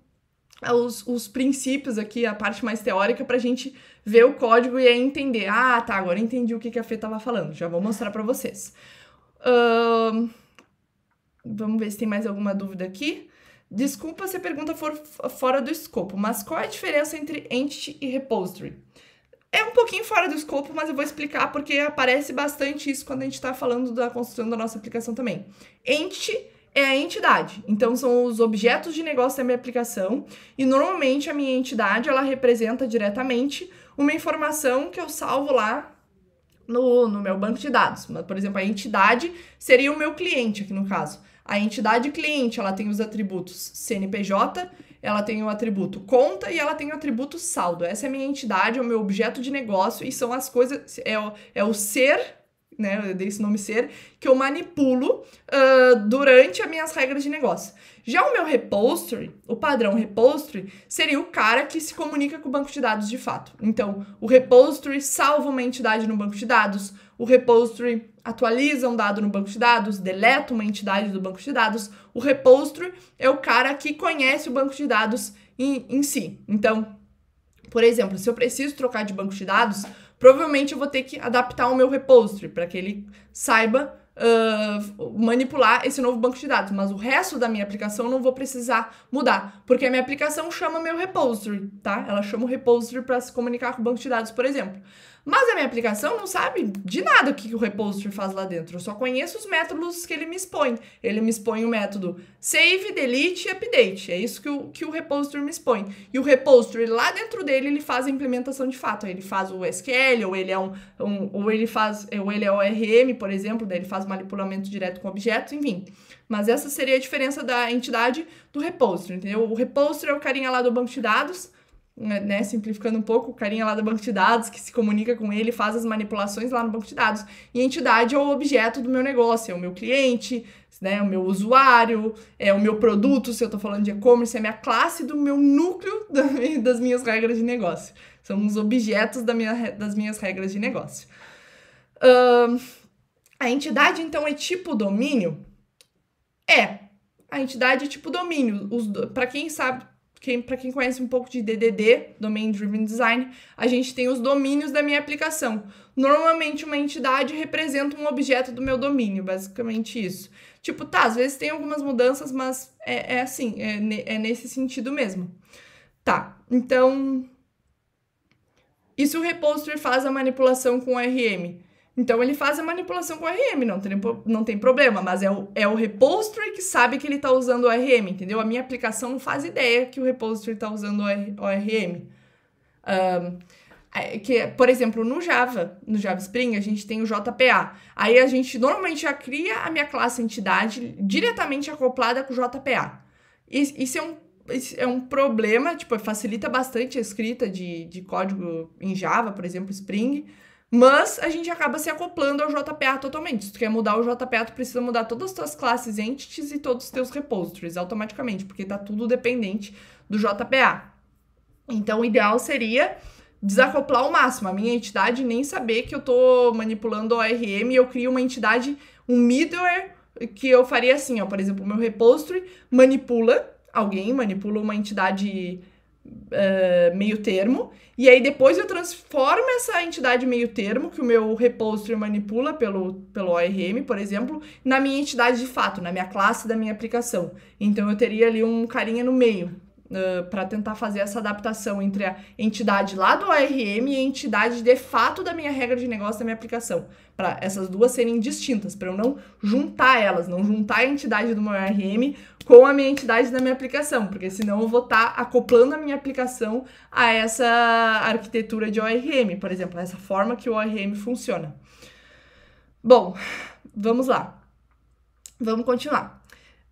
os, os princípios aqui, a parte mais teórica, pra gente ver o código e aí entender. Ah, tá, agora entendi o que, que a Fê tava falando, já vou mostrar para vocês. Uh, vamos ver se tem mais alguma dúvida aqui. Desculpa se a pergunta for fora do escopo, mas qual é a diferença entre entity e repository? É um pouquinho fora do escopo, mas eu vou explicar porque aparece bastante isso quando a gente está falando da construção da nossa aplicação também. Ente é a entidade. Então são os objetos de negócio da minha aplicação e normalmente a minha entidade ela representa diretamente uma informação que eu salvo lá no, no meu banco de dados. Mas, por exemplo, a entidade seria o meu cliente aqui no caso. A entidade cliente, ela tem os atributos CNPJ, ela tem o atributo conta e ela tem o atributo saldo. Essa é a minha entidade, é o meu objeto de negócio e são as coisas, é o, é o ser, né, eu dei esse nome ser, que eu manipulo uh, durante as minhas regras de negócio. Já o meu repository, o padrão repository, seria o cara que se comunica com o banco de dados de fato. Então, o repository salva uma entidade no banco de dados, o repository atualiza um dado no banco de dados, deleta uma entidade do banco de dados. O repository é o cara que conhece o banco de dados em, em si. Então, por exemplo, se eu preciso trocar de banco de dados, provavelmente eu vou ter que adaptar o meu repository para que ele saiba Uh, manipular esse novo banco de dados, mas o resto da minha aplicação não vou precisar mudar, porque a minha aplicação chama meu repository, tá? Ela chama o repository para se comunicar com o banco de dados, por exemplo. Mas a minha aplicação não sabe de nada o que o repository faz lá dentro. Eu só conheço os métodos que ele me expõe. Ele me expõe o método save, delete e update. É isso que o, que o repository me expõe. E o repository lá dentro dele, ele faz a implementação de fato. Ele faz o SQL, ou ele é um, um ou ele faz, ou ele é ORM, por exemplo, daí ele faz manipulamento direto com objetos, enfim. Mas essa seria a diferença da entidade do repository, entendeu? O repository é o carinha lá do banco de dados, né, né, simplificando um pouco, o carinha lá do banco de dados que se comunica com ele, faz as manipulações lá no banco de dados. E a entidade é o objeto do meu negócio, é o meu cliente, né, o meu usuário, é o meu produto, se eu estou falando de e-commerce, é a minha classe do meu núcleo da, das minhas regras de negócio. São os objetos da minha, das minhas regras de negócio. Uh, a entidade, então, é tipo domínio? É. A entidade é tipo domínio. Para quem sabe, quem, para quem conhece um pouco de DDD, Domain Driven Design, a gente tem os domínios da minha aplicação. Normalmente uma entidade representa um objeto do meu domínio, basicamente isso. Tipo, tá, às vezes tem algumas mudanças, mas é, é assim, é, é nesse sentido mesmo. Tá, então... E se o repository faz a manipulação com o RM? Então ele faz a manipulação com o RM, não tem, não tem problema, mas é o, é o repository que sabe que ele está usando o RM, entendeu? A minha aplicação não faz ideia que o repository está usando o RM. Um, é, que, por exemplo, no Java, no Java Spring, a gente tem o JPA. Aí a gente normalmente já cria a minha classe entidade diretamente acoplada com o JPA. Isso é um, isso é um problema, tipo, facilita bastante a escrita de, de código em Java, por exemplo, Spring. Mas a gente acaba se acoplando ao JPA totalmente. Se tu quer mudar o JPA, tu precisa mudar todas as tuas classes entities e todos os teus repositories automaticamente, porque tá tudo dependente do JPA. Então, o ideal seria desacoplar ao máximo a minha entidade, nem saber que eu tô manipulando o ORM, eu crio uma entidade, um middleware que eu faria assim, ó, por exemplo, meu repository manipula alguém, manipula uma entidade uh, meio termo, e aí depois eu transformo essa entidade meio termo, que o meu repository manipula pelo, pelo ORM, por exemplo, na minha entidade de fato, na minha classe da minha aplicação. Então eu teria ali um carinha no meio, uh, para tentar fazer essa adaptação entre a entidade lá do ORM e a entidade de fato da minha regra de negócio da minha aplicação, para essas duas serem distintas, para eu não juntar elas, não juntar a entidade do meu ORM com a minha entidade da minha aplicação, porque senão eu vou estar tá acoplando a minha aplicação a essa arquitetura de ORM, por exemplo, essa forma que o ORM funciona. Bom, vamos lá. Vamos continuar.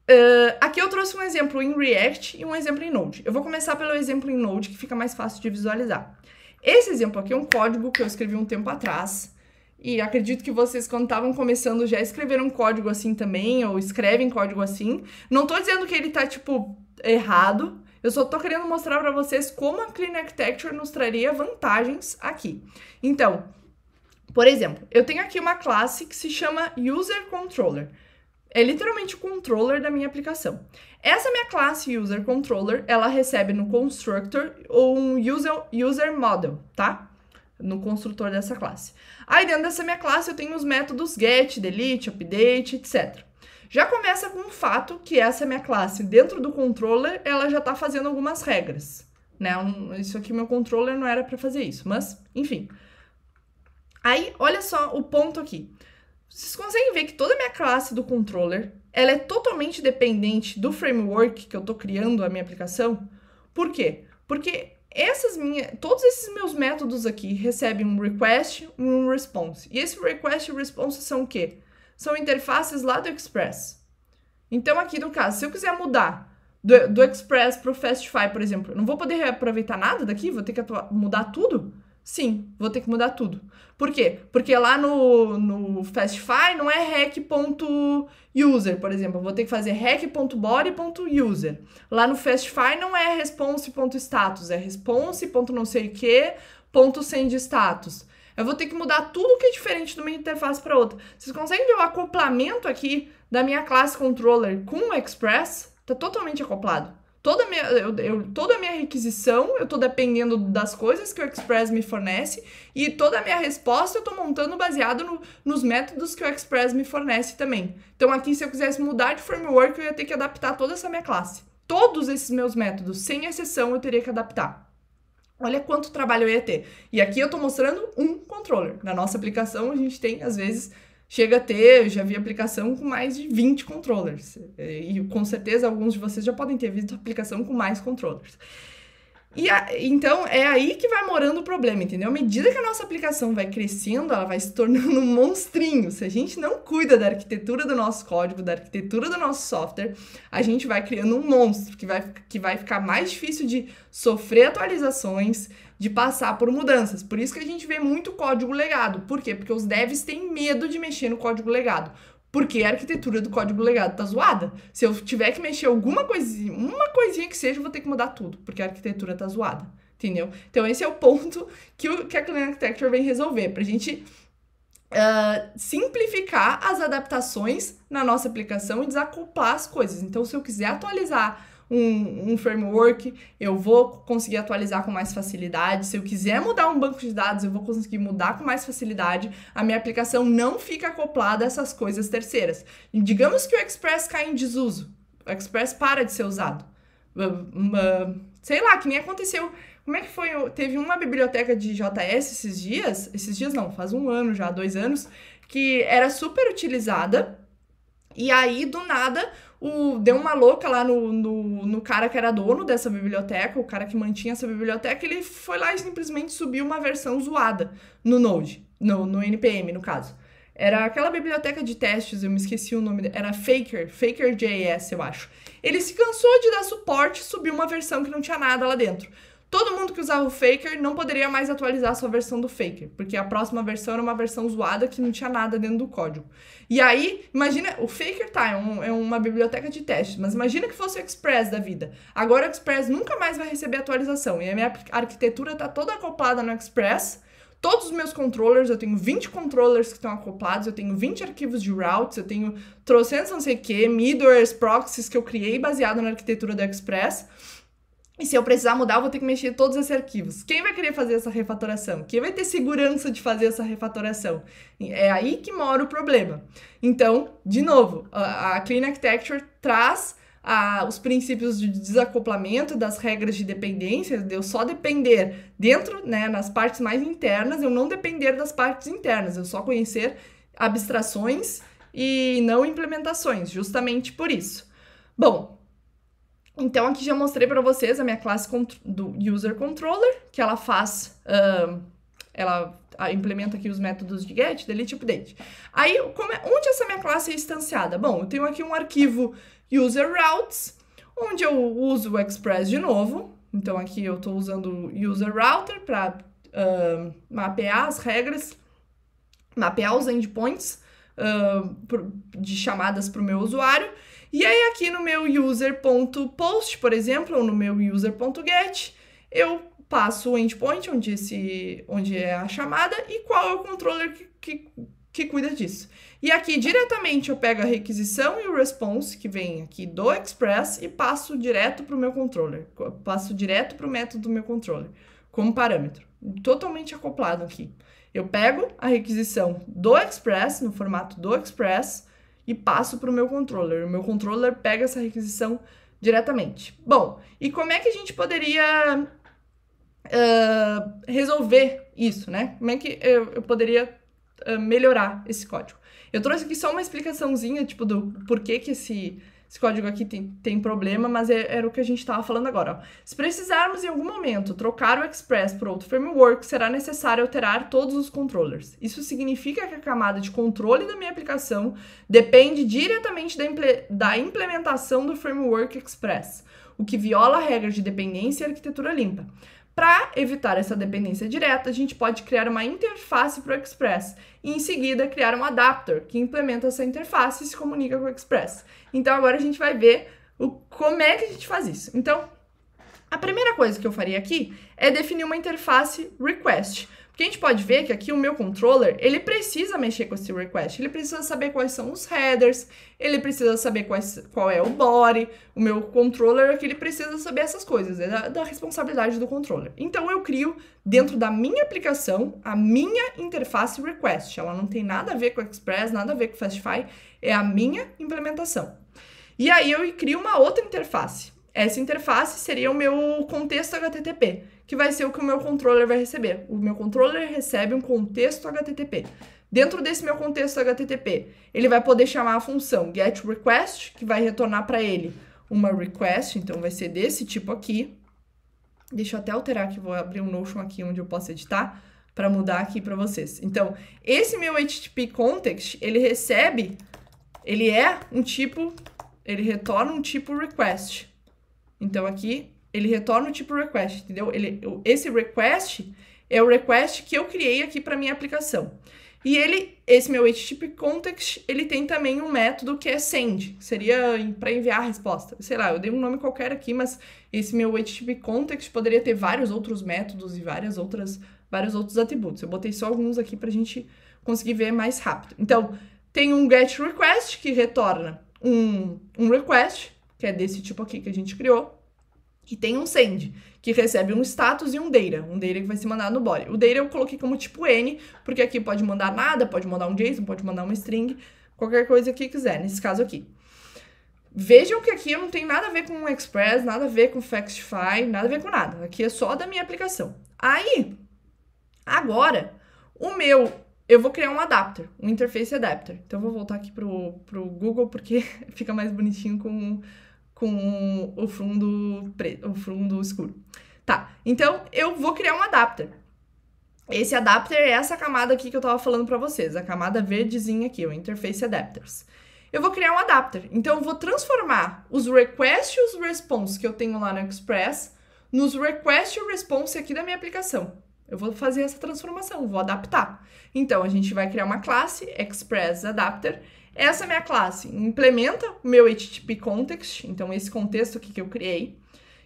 Uh, aqui eu trouxe um exemplo em React e um exemplo em Node. Eu vou começar pelo exemplo em Node, que fica mais fácil de visualizar. Esse exemplo aqui é um código que eu escrevi um tempo atrás. E acredito que vocês, quando estavam começando, já escreveram código assim também, ou escrevem código assim. Não tô dizendo que ele tá, tipo, errado. Eu só tô querendo mostrar para vocês como a Clean Architecture nos traria vantagens aqui. Então, por exemplo, eu tenho aqui uma classe que se chama UserController. Controller. É literalmente o controller da minha aplicação. Essa minha classe UserController, ela recebe no constructor um user, user tá? No construtor dessa classe. Aí dentro dessa minha classe eu tenho os métodos get, delete, update, etc. Já começa com o fato que essa minha classe, dentro do controller, ela já está fazendo algumas regras. Né? isso aqui, meu controller não era para fazer isso, mas enfim. Aí, olha só o ponto aqui. Vocês conseguem ver que toda a minha classe do controller, ela é totalmente dependente do framework que eu estou criando a minha aplicação? Por quê? Porque essas minhas, todos esses meus métodos aqui recebem um request e um response. E esse request e response são o quê? São interfaces lá do Express. Então, aqui no caso, se eu quiser mudar do, do Express para o Fastify, por exemplo, eu não vou poder aproveitar nada daqui, vou ter que mudar tudo. Sim, vou ter que mudar tudo. Por quê? Porque lá no, no Fastify não é hack.user, por exemplo. Eu vou ter que fazer hack.body.user. Lá no Fastify não é response.status, é response.não sei o que, ponto send status. Eu vou ter que mudar tudo que é diferente de uma interface para outra. Vocês conseguem ver o acoplamento aqui da minha classe controller com o Express? está totalmente acoplado toda a minha, eu, eu, toda minha requisição, eu tô dependendo das coisas que o Express me fornece, e toda a minha resposta eu tô montando baseado no, nos métodos que o Express me fornece também. Então aqui, se eu quisesse mudar de framework, eu ia ter que adaptar toda essa minha classe. Todos esses meus métodos, sem exceção, eu teria que adaptar. Olha quanto trabalho eu ia ter. E aqui eu tô mostrando um controller. Na nossa aplicação, a gente tem, às vezes, chega a ter, eu já vi aplicação com mais de 20 controllers. É, e com certeza alguns de vocês já podem ter visto aplicação com mais controllers. E a, então é aí que vai morando o problema, entendeu? À medida que a nossa aplicação vai crescendo, ela vai se tornando um monstrinho. Se a gente não cuida da arquitetura do nosso código, da arquitetura do nosso software, a gente vai criando um monstro que vai, que vai ficar mais difícil de sofrer atualizações, de passar por mudanças. Por isso que a gente vê muito código legado. Por quê? Porque os devs têm medo de mexer no código legado. Porque a arquitetura do código legado tá zoada. Se eu tiver que mexer alguma coisinha, uma coisinha que seja, eu vou ter que mudar tudo, porque a arquitetura tá zoada. Entendeu? Então, esse é o ponto que, o, que a Clean Architecture vem resolver, pra gente Uh, simplificar as adaptações na nossa aplicação e desacoplar as coisas. Então, se eu quiser atualizar um, um framework, eu vou conseguir atualizar com mais facilidade. Se eu quiser mudar um banco de dados, eu vou conseguir mudar com mais facilidade. A minha aplicação não fica acoplada a essas coisas terceiras. E digamos que o Express cai em desuso. O Express para de ser usado. Hum, hum, sei lá, que nem aconteceu. Como é que foi? Teve uma biblioteca de JS esses dias, esses dias não, faz um ano já, dois anos, que era super utilizada. E aí, do nada, o, deu uma louca lá no, no, no, cara que era dono dessa biblioteca, o cara que mantinha essa biblioteca, ele foi lá e simplesmente subiu uma versão zoada no Node, no, no NPM, no caso. Era aquela biblioteca de testes, eu me esqueci o nome, era Faker, Faker.js, eu acho. Ele se cansou de dar suporte e subiu uma versão que não tinha nada lá dentro todo mundo que usava o Faker não poderia mais atualizar a sua versão do Faker, porque a próxima versão era uma versão zoada que não tinha nada dentro do código. E aí, imagina, o Faker tá, é, um, é uma biblioteca de testes, mas imagina que fosse o Express da vida. Agora o Express nunca mais vai receber atualização, e a minha arquitetura tá toda acoplada no Express, todos os meus controllers, eu tenho 20 controllers que estão acoplados, eu tenho 20 arquivos de routes, eu tenho trocentos não sei o que, middlewares, proxies que eu criei baseado na arquitetura do Express, e se eu precisar mudar, eu vou ter que mexer em todos esses arquivos. Quem vai querer fazer essa refatoração? Quem vai ter segurança de fazer essa refatoração? É aí que mora o problema. Então, de novo, a Clean Architecture traz a, os princípios de desacoplamento das regras de dependência, de eu só depender dentro, né, nas partes mais internas, eu não depender das partes internas, eu só conhecer abstrações e não implementações, justamente por isso. Bom, então, aqui já mostrei para vocês a minha classe do User Controller, que ela faz... ela implementa aqui os métodos de get, delete, update. Tipo Aí, como é, onde essa minha classe é instanciada? Bom, eu tenho aqui um arquivo user routes, onde eu uso o Express de novo. Então, aqui eu estou usando o user router para uh, mapear as regras, mapear os endpoints uh, de chamadas para o meu usuário. E aí aqui no meu user.post, por exemplo, ou no meu user.get, eu passo o endpoint, onde, esse, onde é a chamada, e qual é o controller que, que, que cuida disso. E aqui diretamente eu pego a requisição e o response, que vem aqui do Express, e passo direto para o meu controller, passo direto para o método do meu controller, como parâmetro, totalmente acoplado aqui. Eu pego a requisição do Express, no formato do Express, e passo para o meu controller. O meu controller pega essa requisição diretamente. Bom, e como é que a gente poderia uh, resolver isso, né? Como é que eu, eu poderia uh, melhorar esse código? Eu trouxe aqui só uma explicaçãozinha, tipo, do porquê que esse esse código aqui tem, tem problema, mas é, era o que a gente estava falando agora. Ó. Se precisarmos em algum momento trocar o Express por outro framework, será necessário alterar todos os controllers. Isso significa que a camada de controle da minha aplicação depende diretamente da, impl da implementação do framework Express, o que viola a regra de dependência e arquitetura limpa. Para evitar essa dependência direta, a gente pode criar uma interface para o Express e em seguida criar um adapter que implementa essa interface e se comunica com o Express. Então agora a gente vai ver o, como é que a gente faz isso. Então, a primeira coisa que eu faria aqui é definir uma interface request. Porque a gente pode ver que aqui o meu controller, ele precisa mexer com esse request, ele precisa saber quais são os headers, ele precisa saber quais, qual é o body, o meu controller aqui, ele precisa saber essas coisas, é da, da responsabilidade do controller. Então eu crio dentro da minha aplicação a minha interface request, ela não tem nada a ver com Express, nada a ver com Fastify, é a minha implementação. E aí eu crio uma outra interface. Essa interface seria o meu contexto HTTP que vai ser o que o meu controller vai receber. O meu controller recebe um contexto HTTP. Dentro desse meu contexto HTTP, ele vai poder chamar a função getRequest, que vai retornar para ele uma request, então vai ser desse tipo aqui. Deixa eu até alterar que vou abrir um Notion aqui onde eu posso editar para mudar aqui para vocês. Então, esse meu HTTP context, ele recebe, ele é um tipo, ele retorna um tipo request. Então aqui ele retorna o tipo request, entendeu? Ele, esse request é o request que eu criei aqui para minha aplicação. E ele, esse meu HTTP context, ele tem também um método que é send, seria para enviar a resposta. Sei lá, eu dei um nome qualquer aqui, mas esse meu HTTP context poderia ter vários outros métodos e várias outras vários outros atributos. Eu botei só alguns aqui para a gente conseguir ver mais rápido. Então, tem um get request que retorna um, um request, que é desse tipo aqui que a gente criou, que tem um send, que recebe um status e um data, um data que vai ser mandado no body. O data eu coloquei como tipo n, porque aqui pode mandar nada, pode mandar um JSON, pode mandar uma string, qualquer coisa que quiser, nesse caso aqui. Vejam que aqui não tem nada a ver com Express, nada a ver com Factify, nada a ver com nada. Aqui é só da minha aplicação. Aí, agora, o meu, eu vou criar um adapter, um interface adapter. Então, eu vou voltar aqui pro, pro Google, porque fica mais bonitinho com com o fundo, preto, o fundo escuro. Tá, então eu vou criar um adapter. Esse adapter é essa camada aqui que eu tava falando para vocês, a camada verdezinha aqui, o Interface Adapters. Eu vou criar um adapter, então eu vou transformar os request e os response que eu tenho lá no Express nos request e response aqui da minha aplicação. Eu vou fazer essa transformação, vou adaptar. Então a gente vai criar uma classe Express Adapter essa é minha classe implementa o meu HTTP context, então esse contexto aqui que eu criei,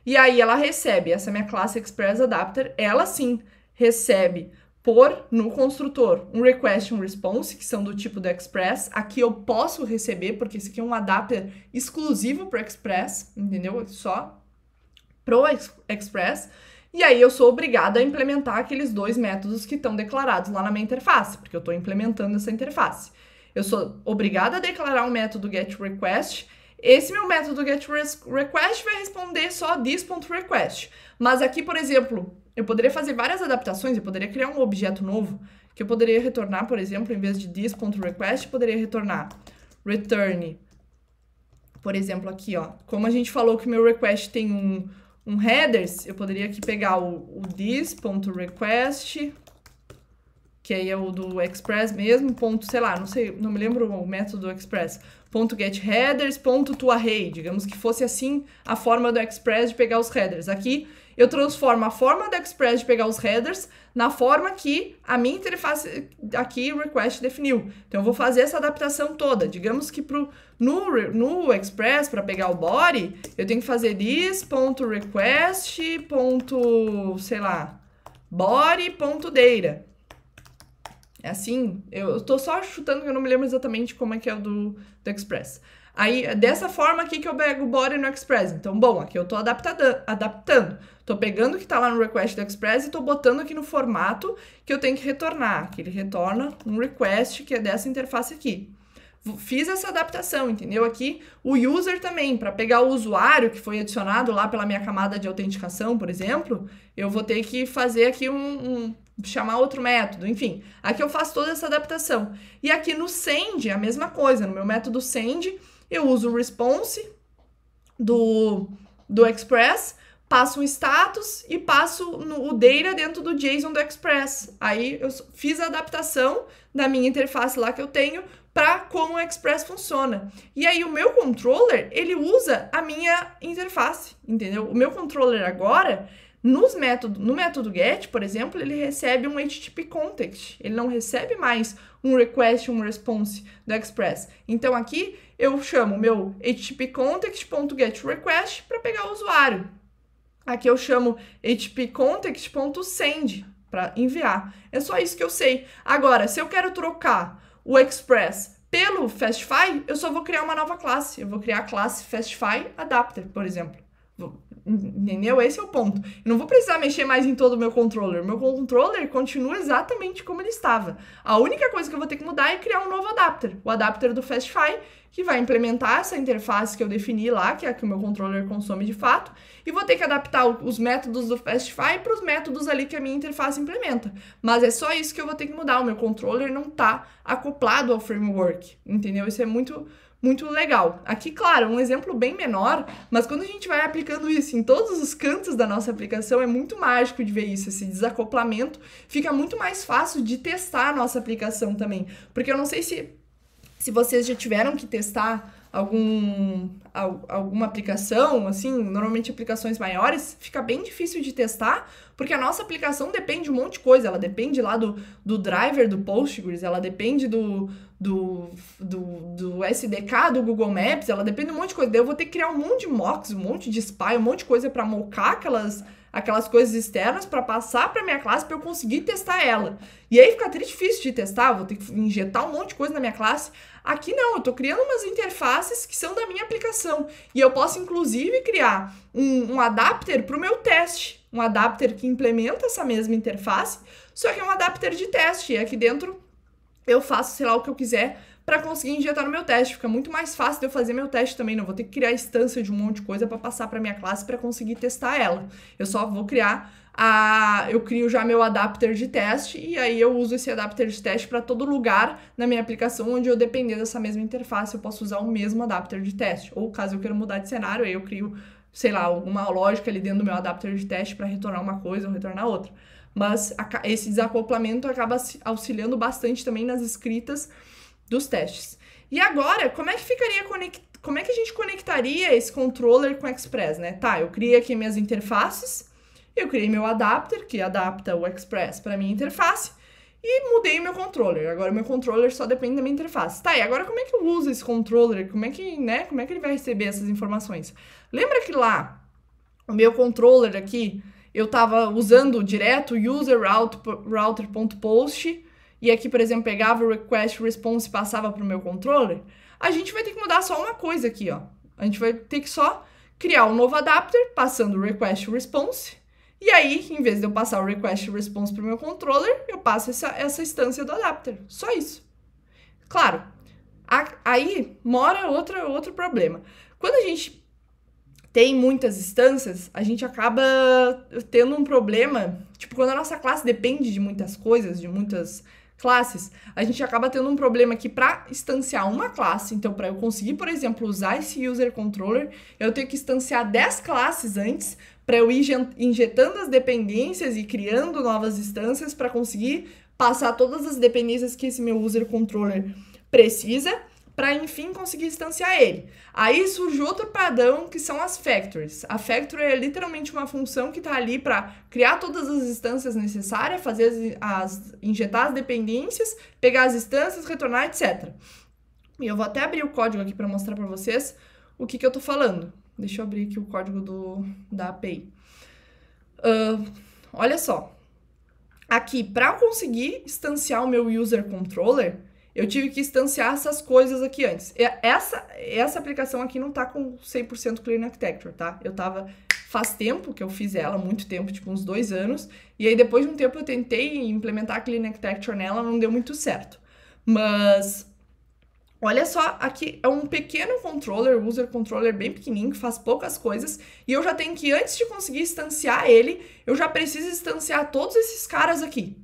e aí ela recebe, essa é minha classe Express Adapter, ela sim recebe por no construtor um request e um response, que são do tipo do Express. Aqui eu posso receber, porque esse aqui é um adapter exclusivo para Express, entendeu? Só pro Express. E aí eu sou obrigada a implementar aqueles dois métodos que estão declarados lá na minha interface, porque eu estou implementando essa interface eu sou obrigada a declarar um método getRequest. Esse meu método getRequest vai responder só this.request. Mas aqui, por exemplo, eu poderia fazer várias adaptações, eu poderia criar um objeto novo, que eu poderia retornar, por exemplo, em vez de this.request, poderia retornar return. Por exemplo, aqui, ó, como a gente falou que meu request tem um, um headers, eu poderia aqui pegar o, o this.request que aí é o do Express mesmo, ponto, sei lá, não sei, não me lembro o método do Express, ponto get headers, ponto to array, digamos que fosse assim a forma do Express de pegar os headers. Aqui eu transformo a forma do Express de pegar os headers na forma que a minha interface aqui, request, definiu. Então, eu vou fazer essa adaptação toda. Digamos que pro, no, no Express, para pegar o body, eu tenho que fazer ponto sei lá, body.data. É assim, eu tô só chutando que eu não me lembro exatamente como é que é o do, do Express. Aí, é dessa forma aqui que eu pego o body no Express. Então, bom, aqui eu tô adaptando. Tô pegando o que tá lá no request do Express e tô botando aqui no formato que eu tenho que retornar. Que ele retorna um request que é dessa interface aqui. Fiz essa adaptação, entendeu? Aqui o user também, para pegar o usuário que foi adicionado lá pela minha camada de autenticação, por exemplo, eu vou ter que fazer aqui um, um chamar outro método, enfim. Aqui eu faço toda essa adaptação. E aqui no send, é a mesma coisa, no meu método send, eu uso o response do, do Express, passo o status e passo no, o data dentro do JSON do Express. Aí eu fiz a adaptação da minha interface lá que eu tenho para como o Express funciona. E aí o meu controller, ele usa a minha interface, entendeu? O meu controller agora, nos método, no método GET, por exemplo, ele recebe um HTTP context. Ele não recebe mais um request, um response do Express. Então aqui eu chamo meu HTTP context.getRequest para pegar o usuário. Aqui eu chamo HTTP context.send para enviar. É só isso que eu sei. Agora, se eu quero trocar o Express pelo Fastify, eu só vou criar uma nova classe. Eu vou criar a classe Fastify Adapter, por exemplo. Entendeu? Esse é o ponto. Eu não vou precisar mexer mais em todo o meu controller. Meu controller continua exatamente como ele estava. A única coisa que eu vou ter que mudar é criar um novo adapter. O adapter do Fastify, que vai implementar essa interface que eu defini lá, que é a que o meu controller consome de fato. E vou ter que adaptar os métodos do Fastify para os métodos ali que a minha interface implementa. Mas é só isso que eu vou ter que mudar. O meu controller não está acoplado ao framework. Entendeu? Isso é muito muito legal. Aqui, claro, é um exemplo bem menor, mas quando a gente vai aplicando isso em todos os cantos da nossa aplicação, é muito mágico de ver isso, esse desacoplamento. Fica muito mais fácil de testar a nossa aplicação também. Porque eu não sei se, se vocês já tiveram que testar algum, alguma aplicação, assim, normalmente aplicações maiores, fica bem difícil de testar, porque a nossa aplicação depende de um monte de coisa. Ela depende lá do, do driver do Postgres, ela depende do, do, do, do SDK, do Google Maps, ela depende de um monte de coisa. Daí eu vou ter que criar um monte de mocks, um monte de spy, um monte de coisa para mocar aquelas, aquelas coisas externas para passar para minha classe para eu conseguir testar ela. E aí fica até difícil de testar, vou ter que injetar um monte de coisa na minha classe. Aqui não, eu estou criando umas interfaces que são da minha aplicação. E eu posso, inclusive, criar um, um adapter para o meu teste. Um adapter que implementa essa mesma interface, só que é um adapter de teste. E aqui dentro eu faço, sei lá, o que eu quiser para conseguir injetar no meu teste. Fica muito mais fácil de eu fazer meu teste também. Não vou ter que criar instância de um monte de coisa para passar para minha classe para conseguir testar ela. Eu só vou criar a, eu crio já meu adapter de teste e aí eu uso esse adapter de teste para todo lugar na minha aplicação onde eu depender dessa mesma interface, eu posso usar o mesmo adapter de teste. Ou caso eu queira mudar de cenário, aí eu crio, sei lá, alguma lógica ali dentro do meu adapter de teste para retornar uma coisa ou retornar outra mas esse desacoplamento acaba auxiliando bastante também nas escritas dos testes. E agora, como é que ficaria conect... como é que a gente conectaria esse controller com o Express, né? Tá, eu criei aqui minhas interfaces, eu criei meu adapter, que adapta o Express para minha interface, e mudei meu controller. Agora meu controller só depende da minha interface. Tá, e agora como é que eu uso esse controller? Como é que, né, como é que ele vai receber essas informações? Lembra que lá o meu controller aqui eu estava usando direto user router.post e aqui, por exemplo, pegava o request response e passava para o meu controller, a gente vai ter que mudar só uma coisa aqui, ó. A gente vai ter que só criar um novo adapter passando o request response e aí, em vez de eu passar o request response para o meu controller, eu passo essa, essa instância do adapter. Só isso. Claro, a, aí mora outra, outro problema. Quando a gente tem muitas instâncias, a gente acaba tendo um problema. Tipo, quando a nossa classe depende de muitas coisas, de muitas classes, a gente acaba tendo um problema que para instanciar uma classe, então para eu conseguir, por exemplo, usar esse user controller, eu tenho que instanciar 10 classes antes para eu ir injetando as dependências e criando novas instâncias para conseguir passar todas as dependências que esse meu user controller precisa para enfim conseguir instanciar ele. Aí surge outro padrão que são as factories. A factory é literalmente uma função que está ali para criar todas as instâncias necessárias, fazer as, as injetar as dependências, pegar as instâncias, retornar, etc. E eu vou até abrir o código aqui para mostrar para vocês o que, que eu estou falando. Deixa eu abrir aqui o código do, da API. Uh, ah, olha só. Aqui, para eu conseguir instanciar o meu user controller, eu tive que instanciar essas coisas aqui antes. Essa, essa aplicação aqui não tá com 100% Clean Architecture, tá? Eu tava... Faz tempo que eu fiz ela, muito tempo, tipo uns dois anos. E aí depois de um tempo eu tentei implementar a Clean Architecture nela, não deu muito certo. Mas... Olha só, aqui é um pequeno controller, user controller bem pequenininho, que faz poucas coisas, e eu já tenho que, antes de conseguir instanciar ele, eu já preciso instanciar todos esses caras aqui.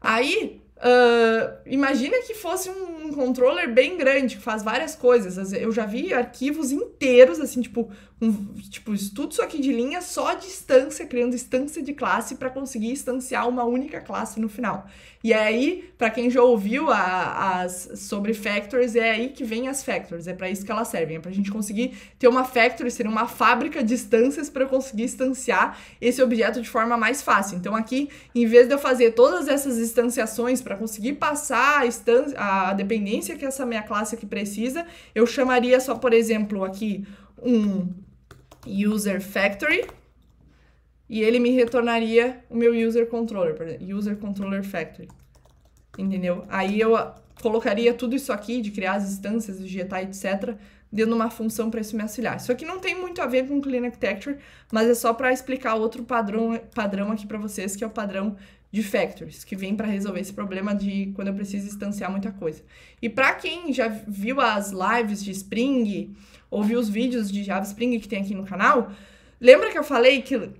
Aí, Uh, imagina que fosse um controller bem grande, que faz várias coisas. Eu já vi arquivos inteiros, assim, tipo, um, tipo, estudo isso aqui de linha só distância criando instância de classe para conseguir instanciar uma única classe no final. E é aí, para quem já ouviu a, as sobre factors, é aí que vem as factors, é para isso que elas servem, é para a gente conseguir ter uma factory, ser uma fábrica de instâncias para conseguir instanciar esse objeto de forma mais fácil. Então aqui, em vez de eu fazer todas essas instanciações para conseguir passar a, a dependência que essa minha classe aqui precisa, eu chamaria só, por exemplo, aqui um user factory e ele me retornaria o meu user controller, por exemplo, user controller factory. Entendeu? Aí eu colocaria tudo isso aqui de criar as instâncias, injetar, etc, dando uma função para isso me auxiliar. Isso aqui não tem muito a ver com Clean Architecture, mas é só para explicar outro padrão, padrão aqui para vocês, que é o padrão de factories, que vem para resolver esse problema de quando eu preciso instanciar muita coisa. E para quem já viu as lives de Spring, ou viu os vídeos de Java Spring que tem aqui no canal, lembra que eu falei que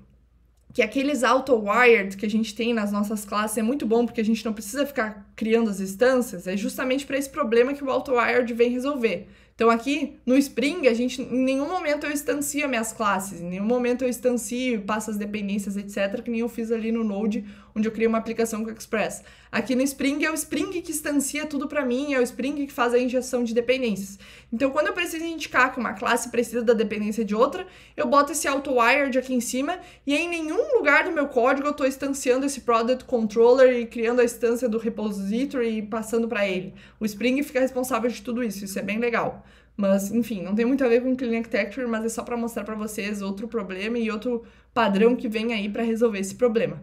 que aqueles auto-wired que a gente tem nas nossas classes é muito bom, porque a gente não precisa ficar criando as instâncias, é justamente para esse problema que o auto-wired vem resolver. Então aqui no Spring, a gente em nenhum momento eu instancio minhas classes, em nenhum momento eu instancio, passo as dependências, etc, que nem eu fiz ali no Node onde eu crio uma aplicação com o Express. Aqui no Spring é o Spring que instancia tudo para mim, é o Spring que faz a injeção de dependências. Então, quando eu preciso indicar que uma classe precisa da dependência de outra, eu boto esse auto-wired aqui em cima e em nenhum lugar do meu código eu estou instanciando esse product controller e criando a instância do repository e passando para ele. O Spring fica responsável de tudo isso, isso é bem legal. Mas, enfim, não tem muito a ver com Clean Architecture, mas é só para mostrar para vocês outro problema e outro padrão que vem aí para resolver esse problema.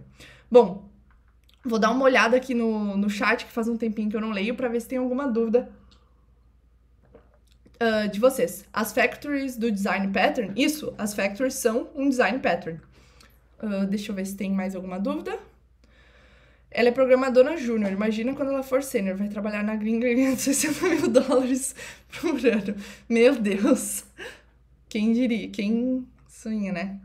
Bom, vou dar uma olhada aqui no, no chat, que faz um tempinho que eu não leio, para ver se tem alguma dúvida uh, de vocês. As factories do design pattern, isso, as factories são um design pattern. Uh, deixa eu ver se tem mais alguma dúvida. Ela é programadora júnior. Imagina quando ela for sênior. Vai trabalhar na gringa ganhando 60 mil dólares por ano. Meu Deus. Quem diria? Quem sonha, né?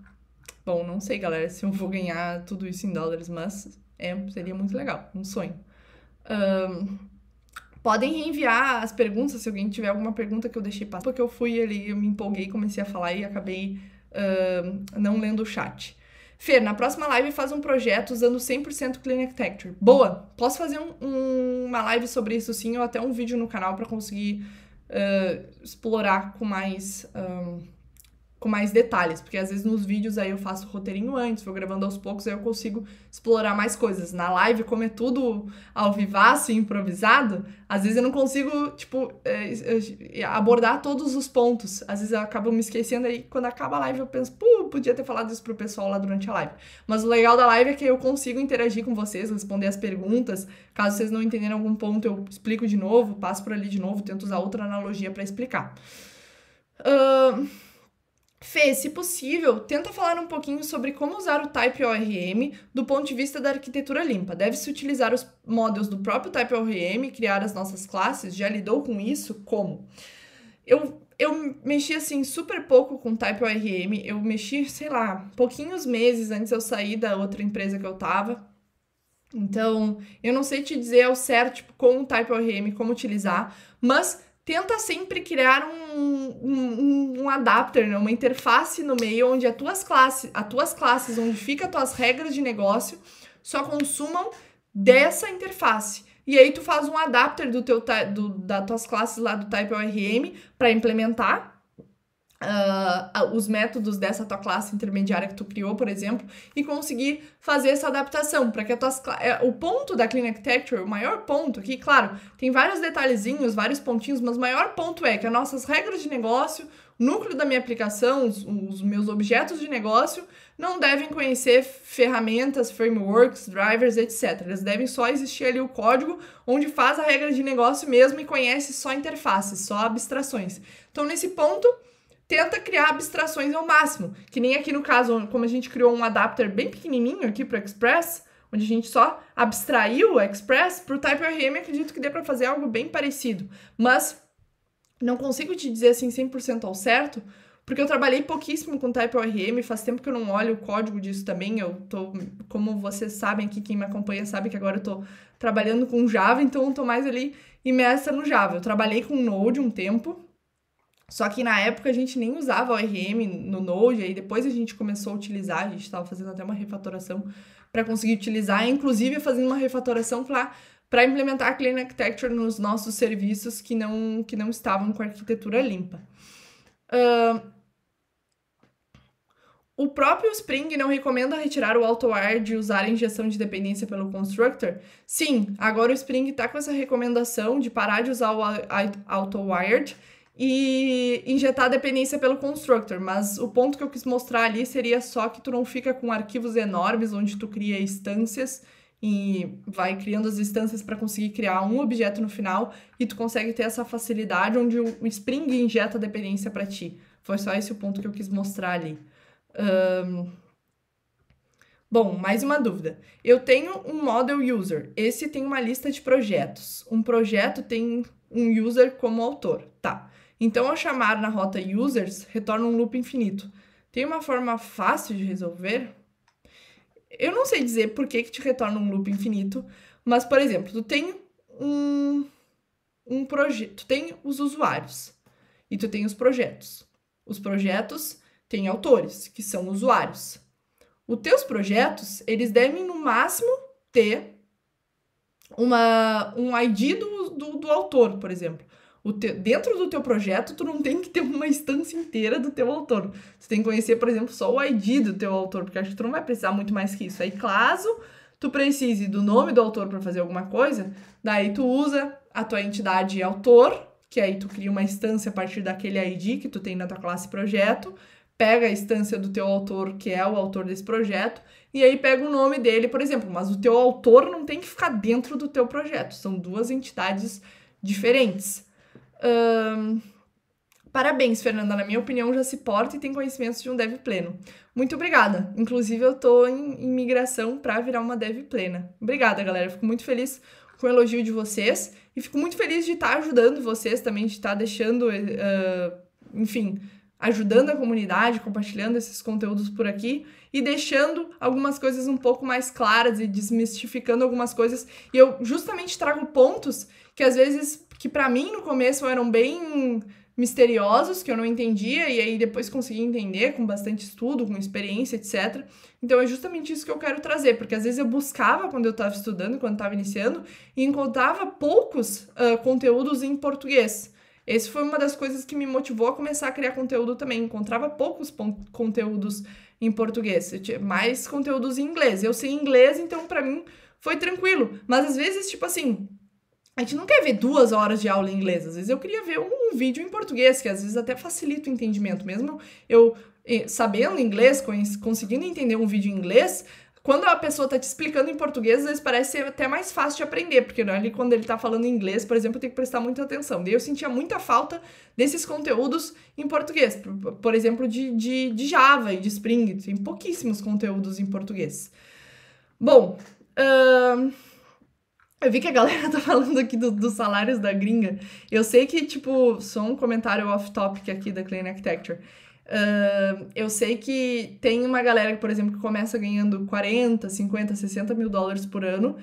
Bom, não sei, galera, se eu vou ganhar tudo isso em dólares, mas é, seria muito legal, um sonho. Um, podem reenviar as perguntas, se alguém tiver alguma pergunta que eu deixei passar, porque eu fui ali, eu me empolguei, comecei a falar e acabei um, não lendo o chat. Fer, na próxima live faz um projeto usando 100% Clean Architecture. Boa! Posso fazer um, um, uma live sobre isso sim, ou até um vídeo no canal para conseguir uh, explorar com mais... Um, com mais detalhes, porque às vezes nos vídeos aí eu faço roteirinho antes, vou gravando aos poucos, aí eu consigo explorar mais coisas. Na live, como é tudo ao vivaço e improvisado, às vezes eu não consigo, tipo, é, é, abordar todos os pontos. Às vezes eu acabo me esquecendo aí, quando acaba a live eu penso, pô, podia ter falado isso pro pessoal lá durante a live. Mas o legal da live é que eu consigo interagir com vocês, responder as perguntas. Caso vocês não entenderem algum ponto, eu explico de novo, passo por ali de novo, tento usar outra analogia para explicar. Ahn... Uh... Fê, se possível, tenta falar um pouquinho sobre como usar o Type ORM do ponto de vista da arquitetura limpa. Deve-se utilizar os modelos do próprio Type ORM, criar as nossas classes? Já lidou com isso? Como? Eu, eu mexi, assim, super pouco com Type ORM. Eu mexi, sei lá, pouquinhos meses antes eu sair da outra empresa que eu tava. Então, eu não sei te dizer ao certo tipo, com o Type ORM como utilizar, mas tenta sempre criar um, um, um adapter, né? uma interface no meio onde as tuas, classes, as tuas classes, onde fica as tuas regras de negócio, só consumam dessa interface. E aí tu faz um adapter do teu do, das tuas classes lá do Type ORM para implementar Uh, os métodos dessa tua classe intermediária que tu criou, por exemplo, e conseguir fazer essa adaptação para que a tua é, o ponto da clean architecture, o maior ponto aqui, claro, tem vários detalhezinhos, vários pontinhos, mas o maior ponto é que as nossas regras de negócio, o núcleo da minha aplicação, os, os meus objetos de negócio, não devem conhecer ferramentas, frameworks, drivers, etc. Eles devem só existir ali o código onde faz a regra de negócio mesmo e conhece só interfaces, só abstrações. Então, nesse ponto, tenta criar abstrações ao máximo. Que nem aqui no caso, como a gente criou um adapter bem pequenininho aqui para Express, onde a gente só abstraiu o Express, para o TypeRM acredito que dê para fazer algo bem parecido. Mas não consigo te dizer assim 100% ao certo, porque eu trabalhei pouquíssimo com TypeORM, faz tempo que eu não olho o código disso também. Eu tô, como vocês sabem aqui, quem me acompanha sabe que agora eu tô trabalhando com Java, então eu tô mais ali imersa no Java. Eu trabalhei com Node um tempo, só que na época a gente nem usava ORM no Node, aí depois a gente começou a utilizar, a gente estava fazendo até uma refatoração para conseguir utilizar, inclusive fazendo uma refatoração para implementar a Clean Architecture nos nossos serviços que não, que não estavam com arquitetura limpa. Uh, o próprio Spring não recomenda retirar o AutoAr de usar a injeção de dependência pelo constructor? Sim, agora o Spring está com essa recomendação de parar de usar o AutoWired e injetar dependência pelo constructor, mas o ponto que eu quis mostrar ali seria só que tu não fica com arquivos enormes onde tu cria instâncias e vai criando as instâncias para conseguir criar um objeto no final e tu consegue ter essa facilidade onde o Spring injeta a dependência para ti. Foi só esse o ponto que eu quis mostrar ali. Um... Bom, mais uma dúvida. Eu tenho um model user. Esse tem uma lista de projetos. Um projeto tem um user como autor. Tá. Então, ao chamar na rota users, retorna um loop infinito. Tem uma forma fácil de resolver? Eu não sei dizer por que, que te retorna um loop infinito, mas, por exemplo, tu tem um, um projeto, tu tem os usuários e tu tem os projetos. Os projetos têm autores, que são usuários. Os teus projetos, eles devem, no máximo, ter uma, um ID do, do, do autor, por exemplo dentro do teu projeto, tu não tem que ter uma instância inteira do teu autor. Tu tem que conhecer, por exemplo, só o ID do teu autor, porque acho que tu não vai precisar muito mais que isso. Aí, caso tu precise do nome do autor para fazer alguma coisa, daí tu usa a tua entidade autor, que aí tu cria uma instância a partir daquele ID que tu tem na tua classe projeto, pega a instância do teu autor, que é o autor desse projeto, e aí pega o nome dele, por exemplo, mas o teu autor não tem que ficar dentro do teu projeto, são duas entidades diferentes. Um, Parabéns, Fernanda. Na minha opinião, já se porta e tem conhecimentos de um dev pleno. Muito obrigada. Inclusive, eu tô em, em migração para virar uma dev plena. Obrigada, galera. Fico muito feliz com o elogio de vocês e fico muito feliz de estar tá ajudando vocês também, de estar tá deixando, uh, enfim, ajudando a comunidade, compartilhando esses conteúdos por aqui e deixando algumas coisas um pouco mais claras e desmistificando algumas coisas. E eu justamente trago pontos que às vezes que para mim no começo eram bem misteriosos que eu não entendia e aí depois consegui entender com bastante estudo, com experiência, etc. Então é justamente isso que eu quero trazer, porque às vezes eu buscava quando eu estava estudando, quando estava iniciando, e encontrava poucos uh, conteúdos em português. Esse foi uma das coisas que me motivou a começar a criar conteúdo também. Encontrava poucos conteúdos em português, mais conteúdos em inglês. Eu sei inglês, então para mim foi tranquilo. Mas às vezes, tipo assim, a gente não quer ver duas horas de aula em inglês. Às vezes eu queria ver um vídeo em português, que às vezes até facilita o entendimento. Mesmo eu eh, sabendo inglês, conseguindo entender um vídeo em inglês, quando a pessoa tá te explicando em português, às vezes parece ser até mais fácil de aprender, porque né, ali quando ele tá falando em inglês, por exemplo, tem que prestar muita atenção. Daí eu sentia muita falta desses conteúdos em português, por, por exemplo, de, de, de Java e de Spring. Tem pouquíssimos conteúdos em português. Bom. Uh... Eu vi que a galera tá falando aqui do, dos salários da gringa. Eu sei que, tipo, só um comentário off-topic aqui da Clean Architecture. Uh, eu sei que tem uma galera, por exemplo, que começa ganhando 40, 50, 60 mil dólares por ano,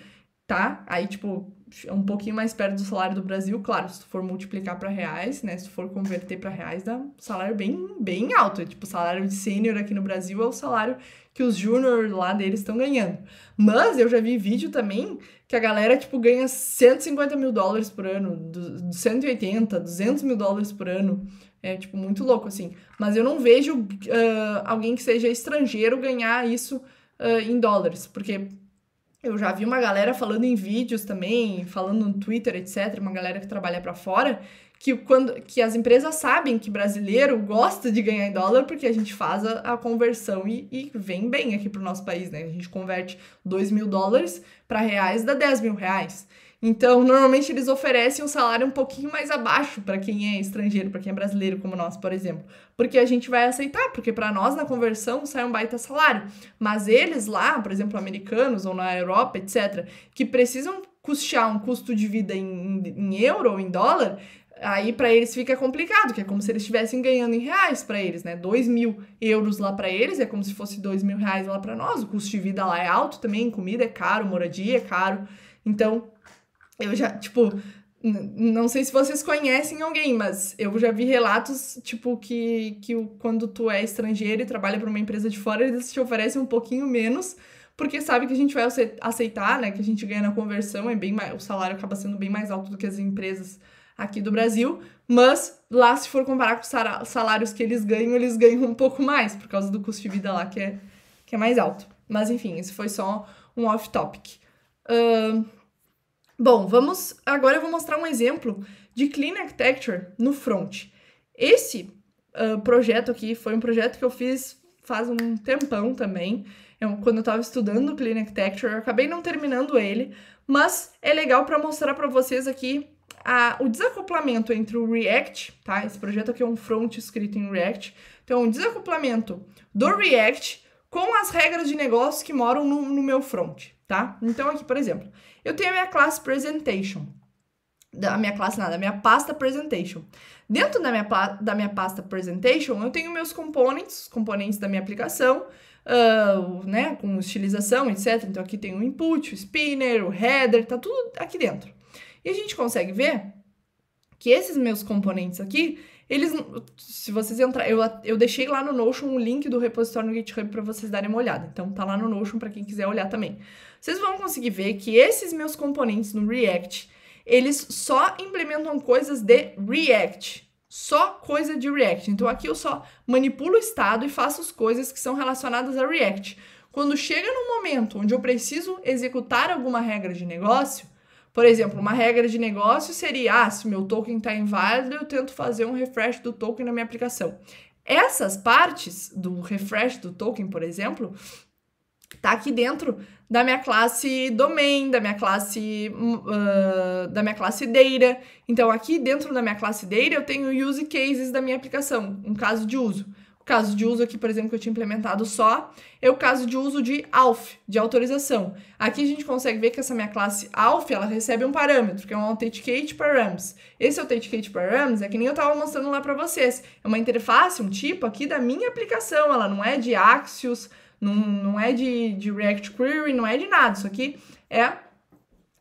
tá? Aí, tipo, é um pouquinho mais perto do salário do Brasil. Claro, se tu for multiplicar para reais, né? Se tu for converter para reais, dá um salário bem, bem alto. É, tipo, o salário de sênior aqui no Brasil é o salário que os júnior lá deles estão ganhando. Mas eu já vi vídeo também que a galera, tipo, ganha 150 mil dólares por ano, 180, 200 mil dólares por ano. É, tipo, muito louco, assim. Mas eu não vejo uh, alguém que seja estrangeiro ganhar isso uh, em dólares, porque eu já vi uma galera falando em vídeos também, falando no Twitter, etc., uma galera que trabalha para fora, que, quando, que as empresas sabem que brasileiro gosta de ganhar em dólar porque a gente faz a, a conversão e, e, vem bem aqui para o nosso país, né? A gente converte 2 mil dólares para reais, dá 10 mil reais. Então, normalmente eles oferecem um salário um pouquinho mais abaixo para quem é estrangeiro, para quem é brasileiro como nós, por exemplo. Porque a gente vai aceitar, porque para nós na conversão sai um baita salário. Mas eles lá, por exemplo, americanos ou na Europa, etc., que precisam custear um custo de vida em, em, em euro ou em dólar, Aí para eles fica complicado, que é como se eles estivessem ganhando em reais para eles, né? 2 mil euros lá para eles é como se fosse 2 mil reais lá para nós. O custo de vida lá é alto também, comida é caro, moradia é caro. Então, eu já, tipo, não sei se vocês conhecem alguém, mas eu já vi relatos, tipo, que, que quando tu é estrangeiro e trabalha para uma empresa de fora, eles te oferecem um pouquinho menos, porque sabe que a gente vai aceitar, né? Que a gente ganha na conversão, é bem mais, o salário acaba sendo bem mais alto do que as empresas aqui do Brasil, mas lá, se for comparar com os salários que eles ganham, eles ganham um pouco mais, por causa do custo de vida lá que é, que é mais alto. Mas enfim, isso foi só um off-topic. Uh, bom, vamos. Agora eu vou mostrar um exemplo de Clean Architecture no front. Esse uh, projeto aqui foi um projeto que eu fiz faz um tempão também. Eu, quando eu estava estudando Clean Architecture, eu acabei não terminando ele, mas é legal para mostrar para vocês aqui a, o desacoplamento entre o React, tá? Esse projeto aqui é um front escrito em React. Então, o desacoplamento do React com as regras de negócio que moram no, no meu front, tá? Então, aqui, por exemplo, eu tenho a minha classe Presentation. Da minha classe, nada, a minha pasta Presentation. Dentro da minha, da minha pasta Presentation, eu tenho meus componentes, componentes da minha aplicação, uh, né, com estilização, etc. Então, aqui tem o input, o spinner, o header, tá tudo aqui dentro. E a gente consegue ver que esses meus componentes aqui, eles, se vocês entrar, eu, eu deixei lá no Notion um link do repositório no GitHub para vocês darem uma olhada. Então tá lá no Notion para quem quiser olhar também. Vocês vão conseguir ver que esses meus componentes no React, eles só implementam coisas de React, só coisa de React. Então aqui eu só manipulo o estado e faço as coisas que são relacionadas a React. Quando chega no momento onde eu preciso executar alguma regra de negócio, por exemplo, uma regra de negócio seria: ah, se meu token está inválido, eu tento fazer um refresh do token na minha aplicação. Essas partes do refresh do token, por exemplo, tá aqui dentro da minha classe domain, da minha classe uh, da minha classe data. Então aqui dentro da minha classe data eu tenho use cases da minha aplicação, um caso de uso caso de uso aqui, por exemplo, que eu tinha implementado só, é o caso de uso de ALF, de autorização. Aqui a gente consegue ver que essa minha classe ALF, ela recebe um parâmetro, que é um Authenticate Params. Esse Authenticate Params é que nem eu estava mostrando lá para vocês. É uma interface, um tipo aqui da minha aplicação, ela não é de Axios, não, não é de, de React Query, não é de nada. Isso aqui é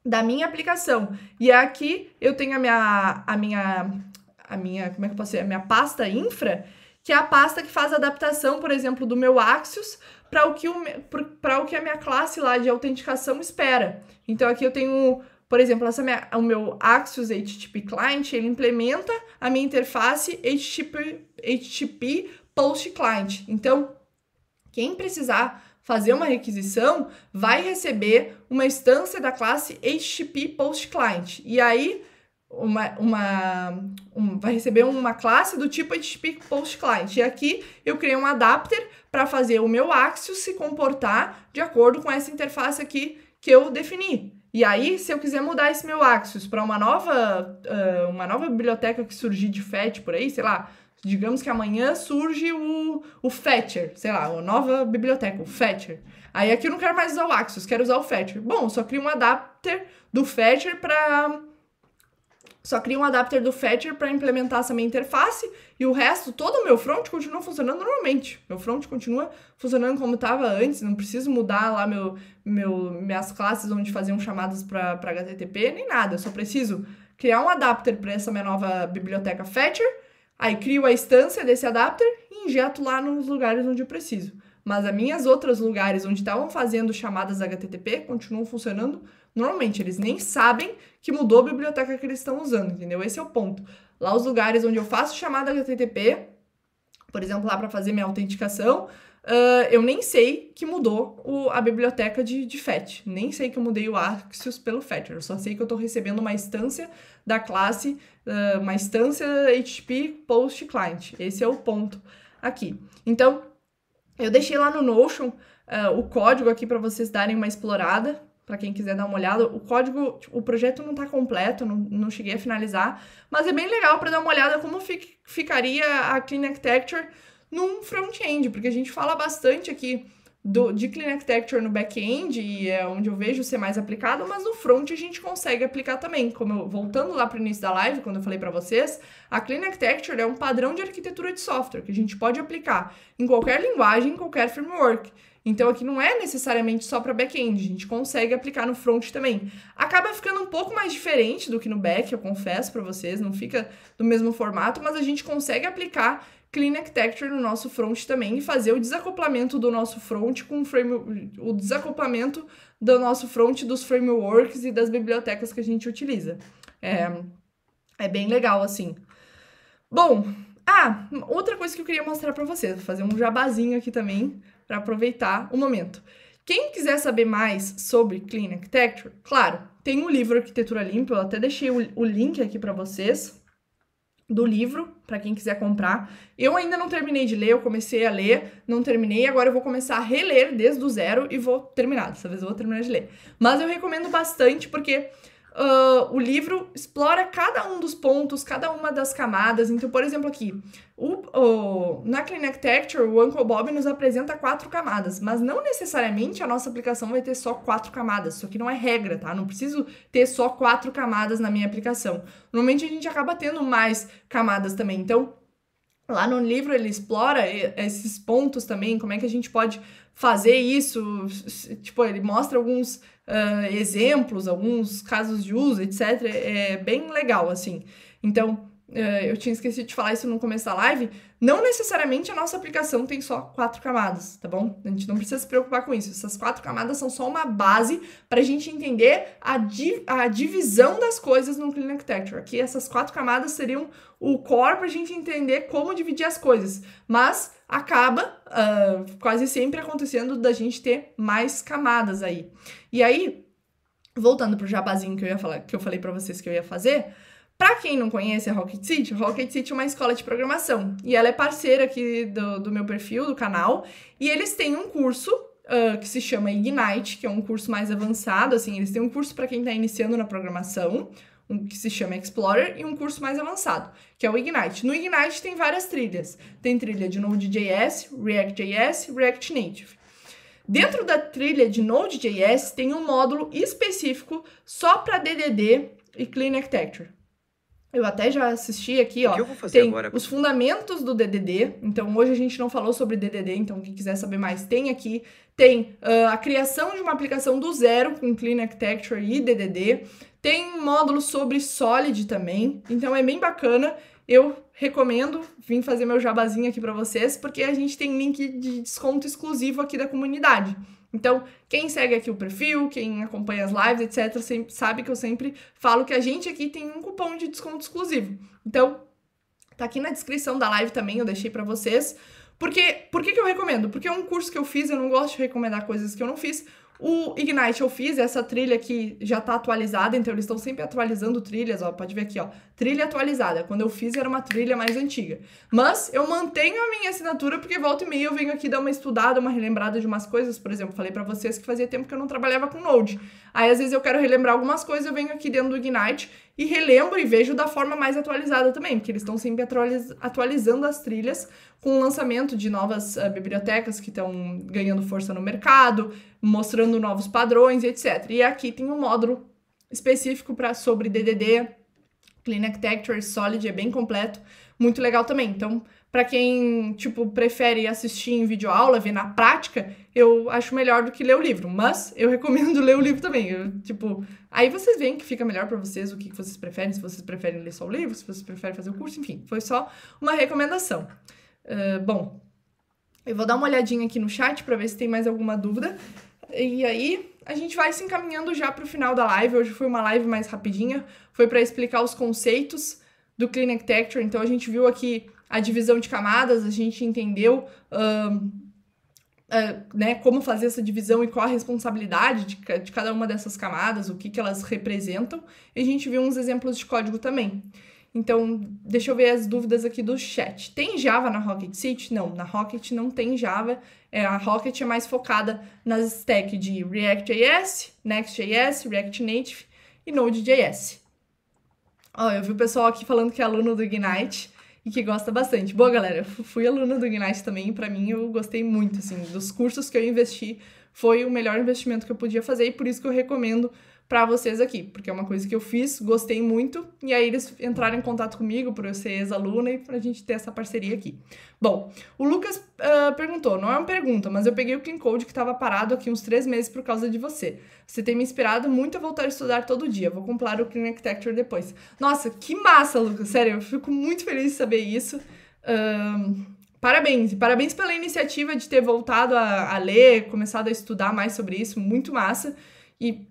da minha aplicação. E aqui eu tenho a minha, a minha a minha, como é que eu posso dizer, a minha pasta infra, que é a pasta que faz a adaptação, por exemplo, do meu Axios para o, que o, o que a minha classe lá de autenticação espera. Então aqui eu tenho, por exemplo, essa minha, o meu Axios HTTP Client, ele implementa a minha interface HTTP, HTTP Post Client. Então, quem precisar fazer uma requisição vai receber uma instância da classe HTTP Post Client. E aí uma, uma um, vai receber uma classe do tipo HTTP Post Client. E aqui eu criei um adapter para fazer o meu Axios se comportar de acordo com essa interface aqui que eu defini. E aí, se eu quiser mudar esse meu Axios para uma nova uh, uma nova biblioteca que surgir de fetch por aí, sei lá, digamos que amanhã surge o, o Fetcher, sei lá, a nova biblioteca, o Fetcher. Aí aqui eu não quero mais usar o Axios, quero usar o Fetcher. Bom, só crio um adapter do Fetcher para só cria um adapter do Fetcher para implementar essa minha interface e o resto, todo o meu front continua funcionando normalmente. Meu front continua funcionando como estava antes, não preciso mudar lá meu, meu, minhas classes onde faziam chamadas para HTTP, nem nada. Eu só preciso criar um adapter para essa minha nova biblioteca Fetcher, aí crio a instância desse adapter e injeto lá nos lugares onde eu preciso. Mas as minhas outras lugares onde estavam fazendo chamadas HTTP continuam funcionando normalmente. Eles nem sabem que mudou a biblioteca que eles estão usando, entendeu? Esse é o ponto. Lá os lugares onde eu faço chamada HTTP, por exemplo, lá para fazer minha autenticação, Uh, eu nem sei que mudou o, a biblioteca de, de FET. Nem sei que eu mudei o Axios pelo FET. Eu só sei que eu estou recebendo uma instância da classe, uh, uma instância HTTP Post Client. Esse é o ponto aqui. Então, eu deixei lá no Notion uh, o código aqui para vocês darem uma explorada para quem quiser dar uma olhada. O código, tipo, o projeto não está completo, não, não cheguei a finalizar, mas é bem legal para dar uma olhada como ficaria a Clean Architecture num front-end, porque a gente fala bastante aqui do, de Clean Architecture no back-end, e é onde eu vejo ser mais aplicado, mas no front a gente consegue aplicar também. Como eu, voltando lá para o início da live, quando eu falei para vocês, a Clean Architecture é um padrão de arquitetura de software que a gente pode aplicar em qualquer linguagem, em qualquer framework. Então aqui não é necessariamente só para back-end, a gente consegue aplicar no front também. Acaba ficando um pouco mais diferente do que no back, eu confesso para vocês, não fica do mesmo formato, mas a gente consegue aplicar Clean Architecture no nosso front também e fazer o desacoplamento do nosso front com o, frame, o desacoplamento do nosso front dos frameworks e das bibliotecas que a gente utiliza. É, é bem legal assim. Bom, ah, outra coisa que eu queria mostrar para vocês, vou fazer um jabazinho aqui também para aproveitar o momento. Quem quiser saber mais sobre Clean Architecture, claro, tem o um livro Arquitetura Limpa, eu até deixei o, o link aqui para vocês do livro, para quem quiser comprar. Eu ainda não terminei de ler, eu comecei a ler, não terminei, agora eu vou começar a reler desde o zero e vou terminar. Dessa vez eu vou terminar de ler. Mas eu recomendo bastante porque uh, o livro explora cada um dos pontos, cada uma das camadas. Então, por exemplo, aqui, o, o, na Clean texture o Uncle Bob nos apresenta quatro camadas, mas não necessariamente a nossa aplicação vai ter só quatro camadas. Isso aqui não é regra, tá? Não preciso ter só quatro camadas na minha aplicação. Normalmente a gente acaba tendo mais camadas também. Então, lá no livro ele explora esses pontos também, como é que a gente pode fazer isso. Tipo, ele mostra alguns uh, exemplos, alguns casos de uso, etc. É bem legal, assim. Então. É, eu tinha esquecido de falar isso no começo da live, não necessariamente a nossa aplicação tem só quatro camadas, tá bom? A gente não precisa se preocupar com isso. Essas quatro camadas são só uma base para a gente entender a, di a divisão das coisas no Clean Architecture. Aqui, essas quatro camadas seriam o core para a gente entender como dividir as coisas, mas acaba uh, quase sempre acontecendo da gente ter mais camadas aí. E aí, voltando para o jabazinho que eu ia falar, que eu falei para vocês que eu ia fazer. Para quem não conhece a Rocket City, Rocket City é uma escola de programação e ela é parceira aqui do, do meu perfil, do canal, e eles têm um curso uh, que se chama Ignite, que é um curso mais avançado, assim, eles têm um curso para quem está iniciando na programação, um que se chama Explorer e um curso mais avançado, que é o Ignite. No Ignite tem várias trilhas. Tem trilha de Node.js, React.js, React Native. Dentro da trilha de Node.js tem um módulo específico só para DDD e Clean Architecture. Eu até já assisti aqui, ó. O que eu vou fazer tem agora? Os fundamentos do DDD. Então, hoje a gente não falou sobre DDD, então quem quiser saber mais, tem aqui. Tem uh, a criação de uma aplicação do zero com Clean Architecture e DDD. Tem módulo sobre Solid também. Então, é bem bacana eu recomendo vim fazer meu jabazinho aqui para vocês, porque a gente tem link de desconto exclusivo aqui da comunidade. Então, quem segue aqui o perfil, quem acompanha as lives, etc., sabe que eu sempre falo que a gente aqui tem um cupom de desconto exclusivo. Então, tá aqui na descrição da live também, eu deixei para vocês. Porque, por que, que eu recomendo? Porque é um curso que eu fiz, eu não gosto de recomendar coisas que eu não fiz, o Ignite eu fiz, essa trilha aqui já tá atualizada, então eles estão sempre atualizando trilhas, ó, pode ver aqui, ó, trilha atualizada. Quando eu fiz era uma trilha mais antiga. Mas eu mantenho a minha assinatura porque volta e meia eu venho aqui dar uma estudada, uma relembrada de umas coisas, por exemplo, falei para vocês que fazia tempo que eu não trabalhava com Node. Aí às vezes eu quero relembrar algumas coisas, eu venho aqui dentro do Ignite e relembro e vejo da forma mais atualizada também, porque eles estão sempre atualiz atualizando as trilhas com o lançamento de novas uh, bibliotecas que estão ganhando força no mercado, mostrando novos padrões, etc. E aqui tem um módulo específico para sobre DDD, Clean Architecture, Solid, é bem completo, muito legal também. Então, para quem, tipo, prefere assistir em videoaula, ver na prática, eu acho melhor do que ler o livro. Mas eu recomendo ler o livro também. Eu, tipo, aí vocês veem que fica melhor para vocês o que vocês preferem, se vocês preferem ler só o livro, se vocês preferem fazer o curso, enfim. Foi só uma recomendação. Ah, bom, eu vou dar uma olhadinha aqui no chat para ver se tem mais alguma dúvida. E aí, a gente vai se encaminhando já para o final da live. Hoje foi uma live mais rapidinha, foi para explicar os conceitos do Clean Architecture. Então, a gente viu aqui a divisão de camadas, a gente entendeu uh, uh, né, como fazer essa divisão e qual a responsabilidade de, de cada uma dessas camadas, o que, que elas representam. E a gente viu uns exemplos de código também. Então, deixa eu ver as dúvidas aqui do chat. Tem Java na Rocket City? Não, na Rocket não tem Java. É, a Rocket é mais focada nas stack de React.js, Next.js, React Native e Node.js. Ó, eu vi o pessoal aqui falando que é aluno do Ignite e que gosta bastante. Boa, galera, eu fui aluno do Ignite também e para mim eu gostei muito, assim, dos cursos que eu investi foi o melhor investimento que eu podia fazer e por isso que eu recomendo para vocês aqui, porque é uma coisa que eu fiz, gostei muito, e aí eles entraram em contato comigo por eu ser ex-aluna e pra gente ter essa parceria aqui. Bom, o Lucas uh, perguntou, não é uma pergunta, mas eu peguei o Clean Code que estava parado aqui uns três meses por causa de você. Você tem me inspirado muito a voltar a estudar todo dia, vou comprar o Clean Architecture depois. Nossa, que massa, Lucas, sério, eu fico muito feliz de saber isso. Uh, parabéns, parabéns pela iniciativa de ter voltado a, a ler, começado a estudar mais sobre isso, muito massa. E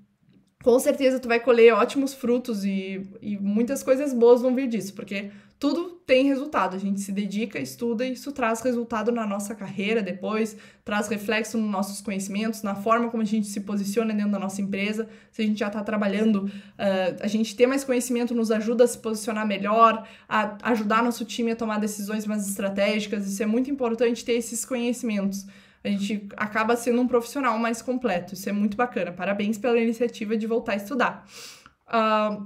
com certeza tu vai colher ótimos frutos e, e muitas coisas boas vão vir disso, porque tudo tem resultado. A gente se dedica, estuda e isso traz resultado na nossa carreira depois, traz reflexo nos nossos conhecimentos, na forma como a gente se posiciona dentro da nossa empresa. Se a gente já está trabalhando, uh, a gente ter mais conhecimento nos ajuda a se posicionar melhor, a ajudar nosso time a tomar decisões mais estratégicas. Isso é muito importante ter esses conhecimentos a gente acaba sendo um profissional mais completo. Isso é muito bacana. Parabéns pela iniciativa de voltar a estudar. Uh,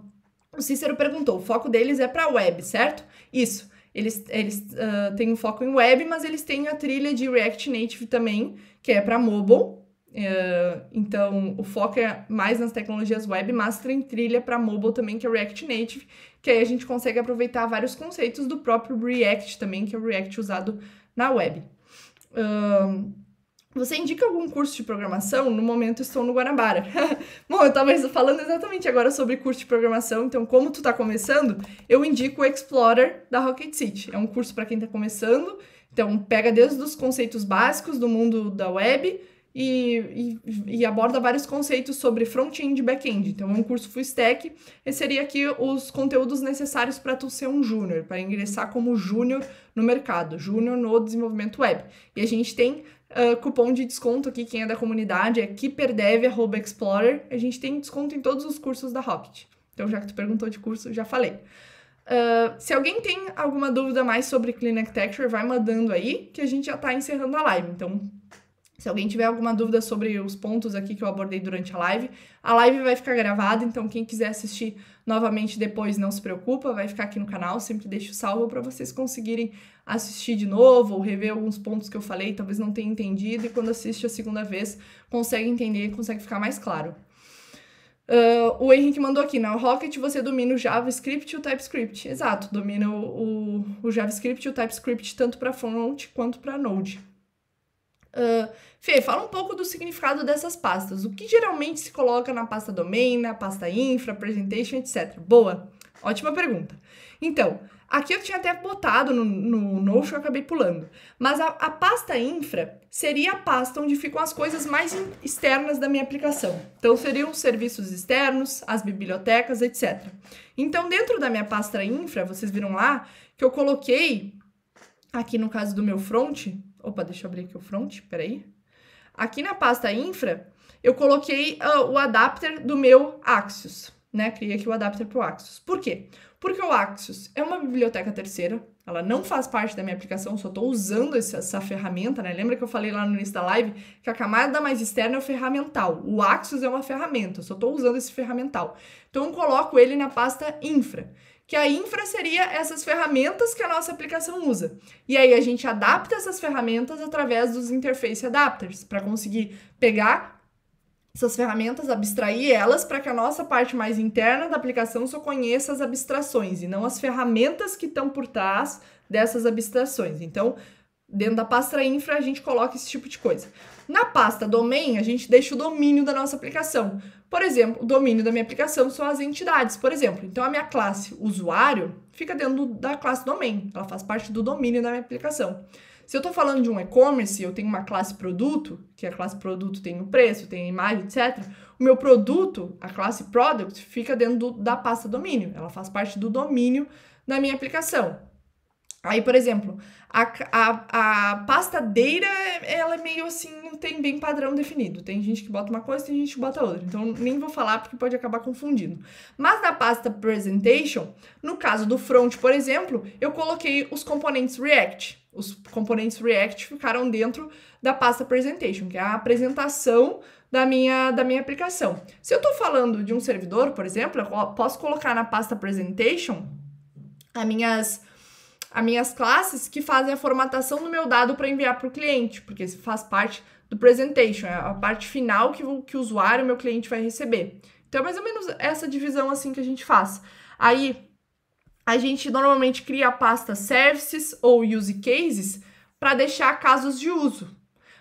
o Cícero perguntou: o foco deles é para web, certo? Isso. Eles, eles uh, têm um foco em web, mas eles têm a trilha de React Native também, que é para mobile. Uh, então, o foco é mais nas tecnologias web, mas tem trilha para mobile também, que é React Native, que aí a gente consegue aproveitar vários conceitos do próprio React também, que é o React usado na web. Uh, você indica algum curso de programação? No momento estou no Guanabara. Bom, eu estava falando exatamente agora sobre curso de programação, então como tu está começando, eu indico o Explorer da Rocket City. É um curso para quem está começando, então pega desde os conceitos básicos do mundo da web e, e, e aborda vários conceitos sobre front-end e back-end. Então é um curso full stack. E seria aqui os conteúdos necessários para tu ser um júnior, para ingressar como júnior no mercado, júnior no desenvolvimento web. E a gente tem Uh, cupom de desconto aqui, quem é da comunidade, é kiperdeve.explorer. A gente tem desconto em todos os cursos da Rocket. Então, já que tu perguntou de curso, já falei. Uh, se alguém tem alguma dúvida mais sobre Clean Architecture, vai mandando aí, que a gente já está encerrando a live. Então, se alguém tiver alguma dúvida sobre os pontos aqui que eu abordei durante a live, a live vai ficar gravada, então quem quiser assistir novamente depois, não se preocupa, vai ficar aqui no canal, sempre deixo salvo para vocês conseguirem assistir de novo ou rever alguns pontos que eu falei, talvez não tenha entendido, e quando assiste a segunda vez consegue entender e consegue ficar mais claro. Uh, o Henrique mandou aqui, na né? Rocket você domina o JavaScript e o TypeScript. Exato, domina o, o, o JavaScript e o TypeScript tanto para front quanto para Node. Uh, Fê, fala um pouco do significado dessas pastas. O que geralmente se coloca na pasta domain, na pasta infra, presentation, etc. Boa, ótima pergunta. Então, aqui eu tinha até botado no, no Notion, eu acabei pulando. Mas a, a pasta infra seria a pasta onde ficam as coisas mais externas da minha aplicação. Então, seriam os serviços externos, as bibliotecas, etc. Então, dentro da minha pasta infra, vocês viram lá que eu coloquei, aqui no caso do meu front, Opa, deixa eu abrir aqui o front, peraí. Aqui na pasta infra, eu coloquei uh, o adapter do meu Axios, né? Criei aqui o adapter para o Axios. Por quê? Porque o Axios é uma biblioteca terceira, ela não faz parte da minha aplicação, só estou usando essa, essa, ferramenta, né? Lembra que eu falei lá no início da live que a camada mais externa é o ferramental. O Axios é uma ferramenta, só estou usando esse ferramental. Então eu coloco ele na pasta infra que a infra seria essas ferramentas que a nossa aplicação usa. E aí a gente adapta essas ferramentas através dos interface adapters para conseguir pegar essas ferramentas, abstrair elas para que a nossa parte mais interna da aplicação só conheça as abstrações e não as ferramentas que estão por trás dessas abstrações. Então, dentro da pasta infra, a gente coloca esse tipo de coisa. Na pasta domain, a gente deixa o domínio da nossa aplicação. Por exemplo, o domínio da minha aplicação são as entidades, por exemplo. Então, a minha classe usuário fica dentro da classe domain, ela faz parte do domínio da minha aplicação. Se eu estou falando de um e-commerce, eu tenho uma classe produto, que a classe produto tem o preço, tem a imagem, etc. O meu produto, a classe product, fica dentro do, da pasta domínio, ela faz parte do domínio da minha aplicação. Aí, por exemplo, a, a, a pasta data, ela é meio assim, tem bem padrão definido. Tem gente que bota uma coisa, tem gente que bota outra. Então nem vou falar porque pode acabar confundindo. Mas na pasta presentation, no caso do front, por exemplo, eu coloquei os componentes React. Os componentes React ficaram dentro da pasta presentation, que é a apresentação da minha, da minha aplicação. Se eu estou falando de um servidor, por exemplo, eu posso colocar na pasta presentation as minhas as minhas classes que fazem a formatação do meu dado para enviar para o cliente, porque isso faz parte do presentation, é a parte final que o, que o usuário, meu cliente, vai receber. Então, é mais ou menos essa divisão assim que a gente faz. Aí, a gente normalmente cria a pasta services ou use cases para deixar casos de uso.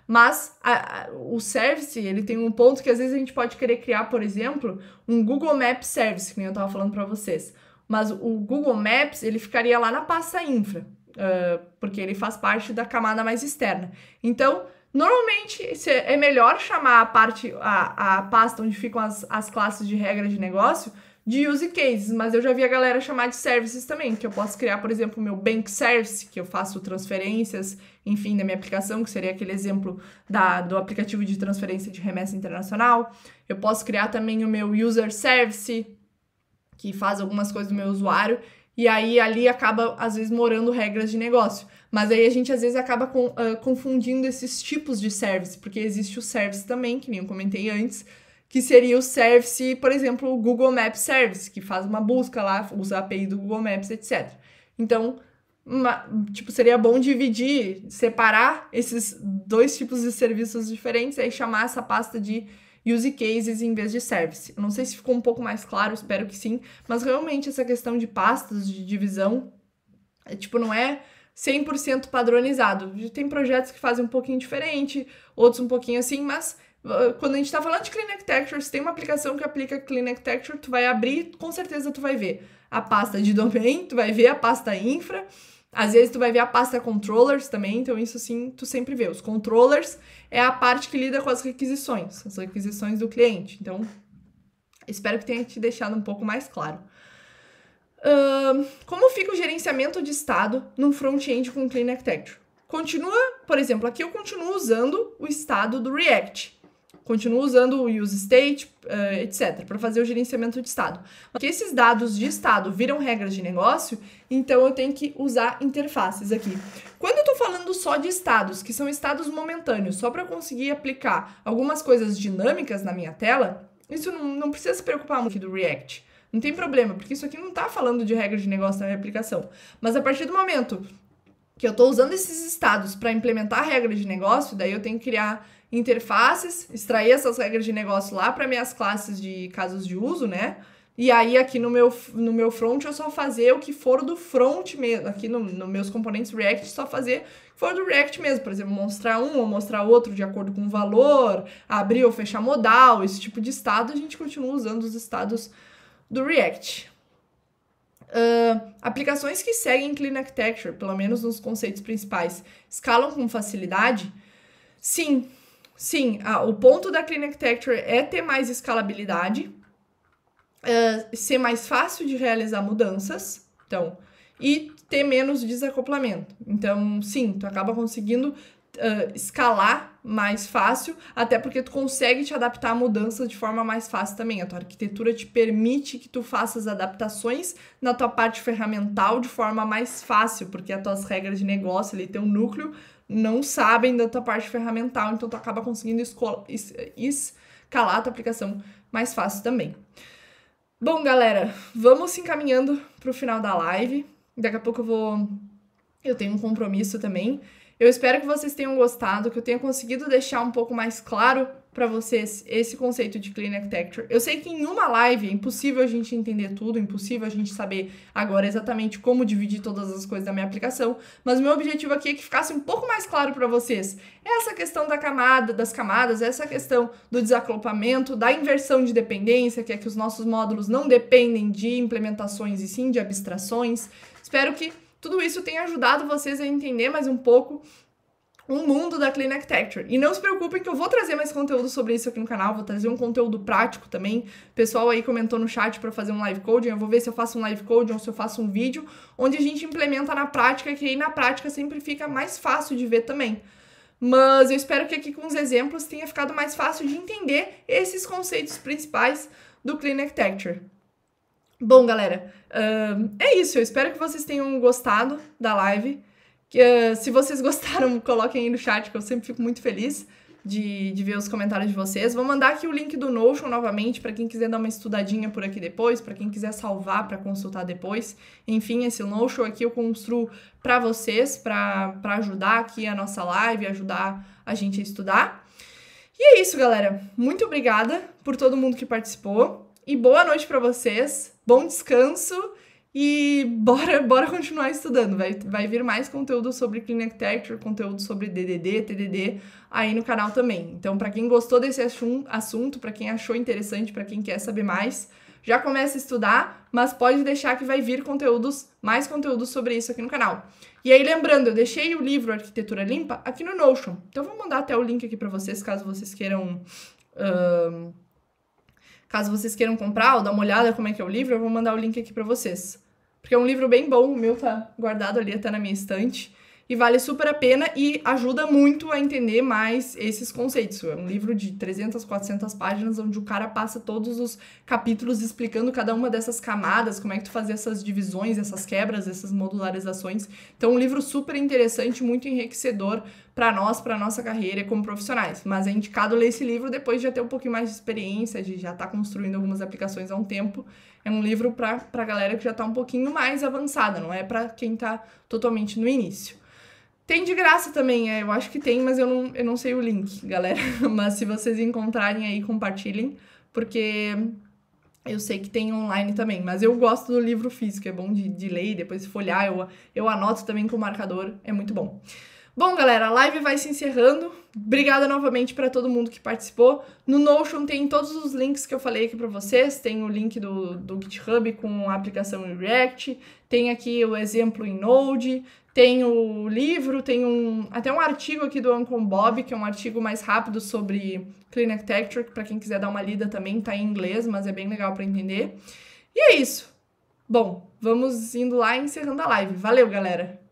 Mas a, a, o service, ele tem um ponto que às vezes a gente pode querer criar, por exemplo, um Google Maps Service, que nem eu estava falando para vocês. Mas o Google Maps, ele ficaria lá na pasta infra, uh, porque ele faz parte da camada mais externa. Então, Normalmente é melhor chamar a parte, a, a pasta onde ficam as, as classes de regras de negócio de use cases, mas eu já vi a galera chamar de services também, que eu posso criar, por exemplo, o meu bank service, que eu faço transferências, enfim, da minha aplicação, que seria aquele exemplo da, do aplicativo de transferência de remessa internacional. Eu posso criar também o meu user service, que faz algumas coisas do meu usuário, e aí ali acaba, às vezes, morando regras de negócio. Mas aí a gente às vezes acaba com, uh, confundindo esses tipos de service, porque existe o service também, que nem eu comentei antes, que seria o service, por exemplo, o Google Maps Service, que faz uma busca lá, usa a API do Google Maps, etc. Então, uma, tipo, seria bom dividir, separar esses dois tipos de serviços diferentes e aí chamar essa pasta de use cases em vez de service. Eu não sei se ficou um pouco mais claro, espero que sim, mas realmente essa questão de pastas, de divisão, é, tipo, não é 100% padronizado. Tem projetos que fazem um pouquinho diferente, outros um pouquinho assim, mas ah, quando a gente está falando de Clean Architecture, se tem uma aplicação que aplica Clean Architecture, tu vai abrir, com certeza tu vai ver a pasta de domain, tu vai ver a pasta infra, às vezes tu vai ver a pasta controllers também, então isso sim, tu sempre vê. Os controllers é a parte que lida com as requisições, as requisições do cliente. Então, espero que tenha te deixado um pouco mais claro como fica o gerenciamento de estado num front-end com Clean Architecture? Continua, por exemplo, aqui eu continuo usando o estado do React. Continuo usando o use state, uh, eh, etc., para fazer o gerenciamento de estado. Porque esses dados de estado viram regras de negócio, então eu tenho que usar interfaces aqui. Quando eu estou falando só de estados, que são estados momentâneos, só para conseguir aplicar algumas coisas dinâmicas na minha tela, isso não, não precisa se preocupar muito do React. Não tem problema, porque isso aqui não tá falando de regra de negócio minha aplicação Mas a partir do momento que eu estou usando esses estados para implementar regras de negócio, daí eu tenho que criar interfaces, extrair essas regras de negócio lá para minhas classes de casos de uso, né? E aí aqui no meu, no meu front eu só fazer o que for do front mesmo, aqui nos no meus componentes React só fazer o que for do React mesmo, por exemplo, mostrar um ou mostrar outro de acordo com o valor, abrir ou fechar modal, esse tipo de estado, a gente continua usando os estados do React. Uh, aplicações que seguem Clean Architecture, pelo menos nos conceitos principais, escalam com facilidade? Sim, sim. Ah, o ponto da Clean Architecture é ter mais escalabilidade, uh, ser mais fácil de realizar mudanças, então, e ter menos desacoplamento. Então, sim, tu acaba conseguindo uh, escalar mais fácil, até porque tu consegue te adaptar à mudança de forma mais fácil também. A tua arquitetura te permite que tu faças adaptações na tua parte ferramental de forma mais fácil, porque as tuas regras de negócio ali, teu núcleo, não sabem da tua parte ferramental, então tu acaba conseguindo escalar a tua aplicação mais fácil também. Bom, galera, vamos se encaminhando para o final da live. Daqui a pouco eu vou eu tenho um compromisso também. Eu espero que vocês tenham gostado, que eu tenha conseguido deixar um pouco mais claro para vocês esse conceito de clean architecture. Eu sei que em uma live é impossível a gente entender tudo, impossível a gente saber agora exatamente como dividir todas as coisas da minha aplicação, mas meu objetivo aqui é que ficasse um pouco mais claro para vocês essa questão da camada, das camadas, essa questão do desacoplamento, da inversão de dependência, que é que os nossos módulos não dependem de implementações e sim de abstrações. Espero que tudo isso tem ajudado vocês a entender mais um pouco o mundo da Clean Architecture. E não se preocupem que eu vou trazer mais conteúdo sobre isso aqui no canal, vou trazer um conteúdo prático também. O pessoal aí comentou no chat para fazer um live coding, eu vou ver se eu faço um live coding ou se eu faço um vídeo, onde a gente implementa na prática, que aí na prática sempre fica mais fácil de ver também. Mas eu espero que aqui com os exemplos tenha ficado mais fácil de entender esses conceitos principais do Clean Architecture. Bom, galera, uh, é isso. Eu espero que vocês tenham gostado da live. Que, uh, se vocês gostaram, coloquem aí no chat, que eu sempre fico muito feliz de, de ver os comentários de vocês. Vou mandar aqui o link do Notion novamente para quem quiser dar uma estudadinha por aqui depois, para quem quiser salvar para consultar depois. Enfim, esse Notion aqui eu construo para vocês, para ajudar aqui a nossa live, ajudar a gente a estudar. E é isso, galera. Muito obrigada por todo mundo que participou. E boa noite para vocês, bom descanso e bora, bora continuar estudando. Vai, vai vir mais conteúdo sobre Clean Architecture, conteúdo sobre DDD, TDD aí no canal também. Então, para quem gostou desse assunto, para quem achou interessante, para quem quer saber mais, já começa a estudar, mas pode deixar que vai vir conteúdos, mais conteúdos sobre isso aqui no canal. E aí, lembrando, eu deixei o livro Arquitetura Limpa aqui no Notion. Então, vou mandar até o link aqui para vocês, caso vocês queiram. Uh Caso vocês queiram comprar ou dar uma olhada como é que é o livro, eu vou mandar o link aqui para vocês. Porque é um livro bem bom, o meu tá guardado ali até na minha estante. E vale super a pena e ajuda muito a entender mais esses conceitos. É um livro de 300, 400 páginas, onde o cara passa todos os capítulos explicando cada uma dessas camadas, como é que tu fazia essas divisões, essas quebras, essas modularizações. Então, é um livro super interessante, muito enriquecedor para nós, para nossa carreira como profissionais. Mas é indicado ler esse livro depois de já ter um pouquinho mais de experiência, de já estar tá construindo algumas aplicações há um tempo. É um livro para a galera que já está um pouquinho mais avançada, não é para quem está totalmente no início. Tem de graça também, é, eu acho que tem, mas eu não, eu não sei o link, galera. Mas se vocês encontrarem aí, compartilhem, porque eu sei que tem online também, mas eu gosto do livro físico, é bom de, de ler e depois folhar. Eu, eu anoto também com o marcador, é muito bom. Bom, galera, a live vai se encerrando. Obrigada novamente para todo mundo que participou. No Notion tem todos os links que eu falei aqui para vocês. Tem o link do, do GitHub com a aplicação em React. Tem aqui o exemplo em Node. Tem o livro, tem um, até um artigo aqui do Ancon Bob, que é um artigo mais rápido sobre Clean Architecture, que para quem quiser dar uma lida também está em inglês, mas é bem legal para entender. E é isso. Bom, vamos indo lá e encerrando a live. Valeu, galera!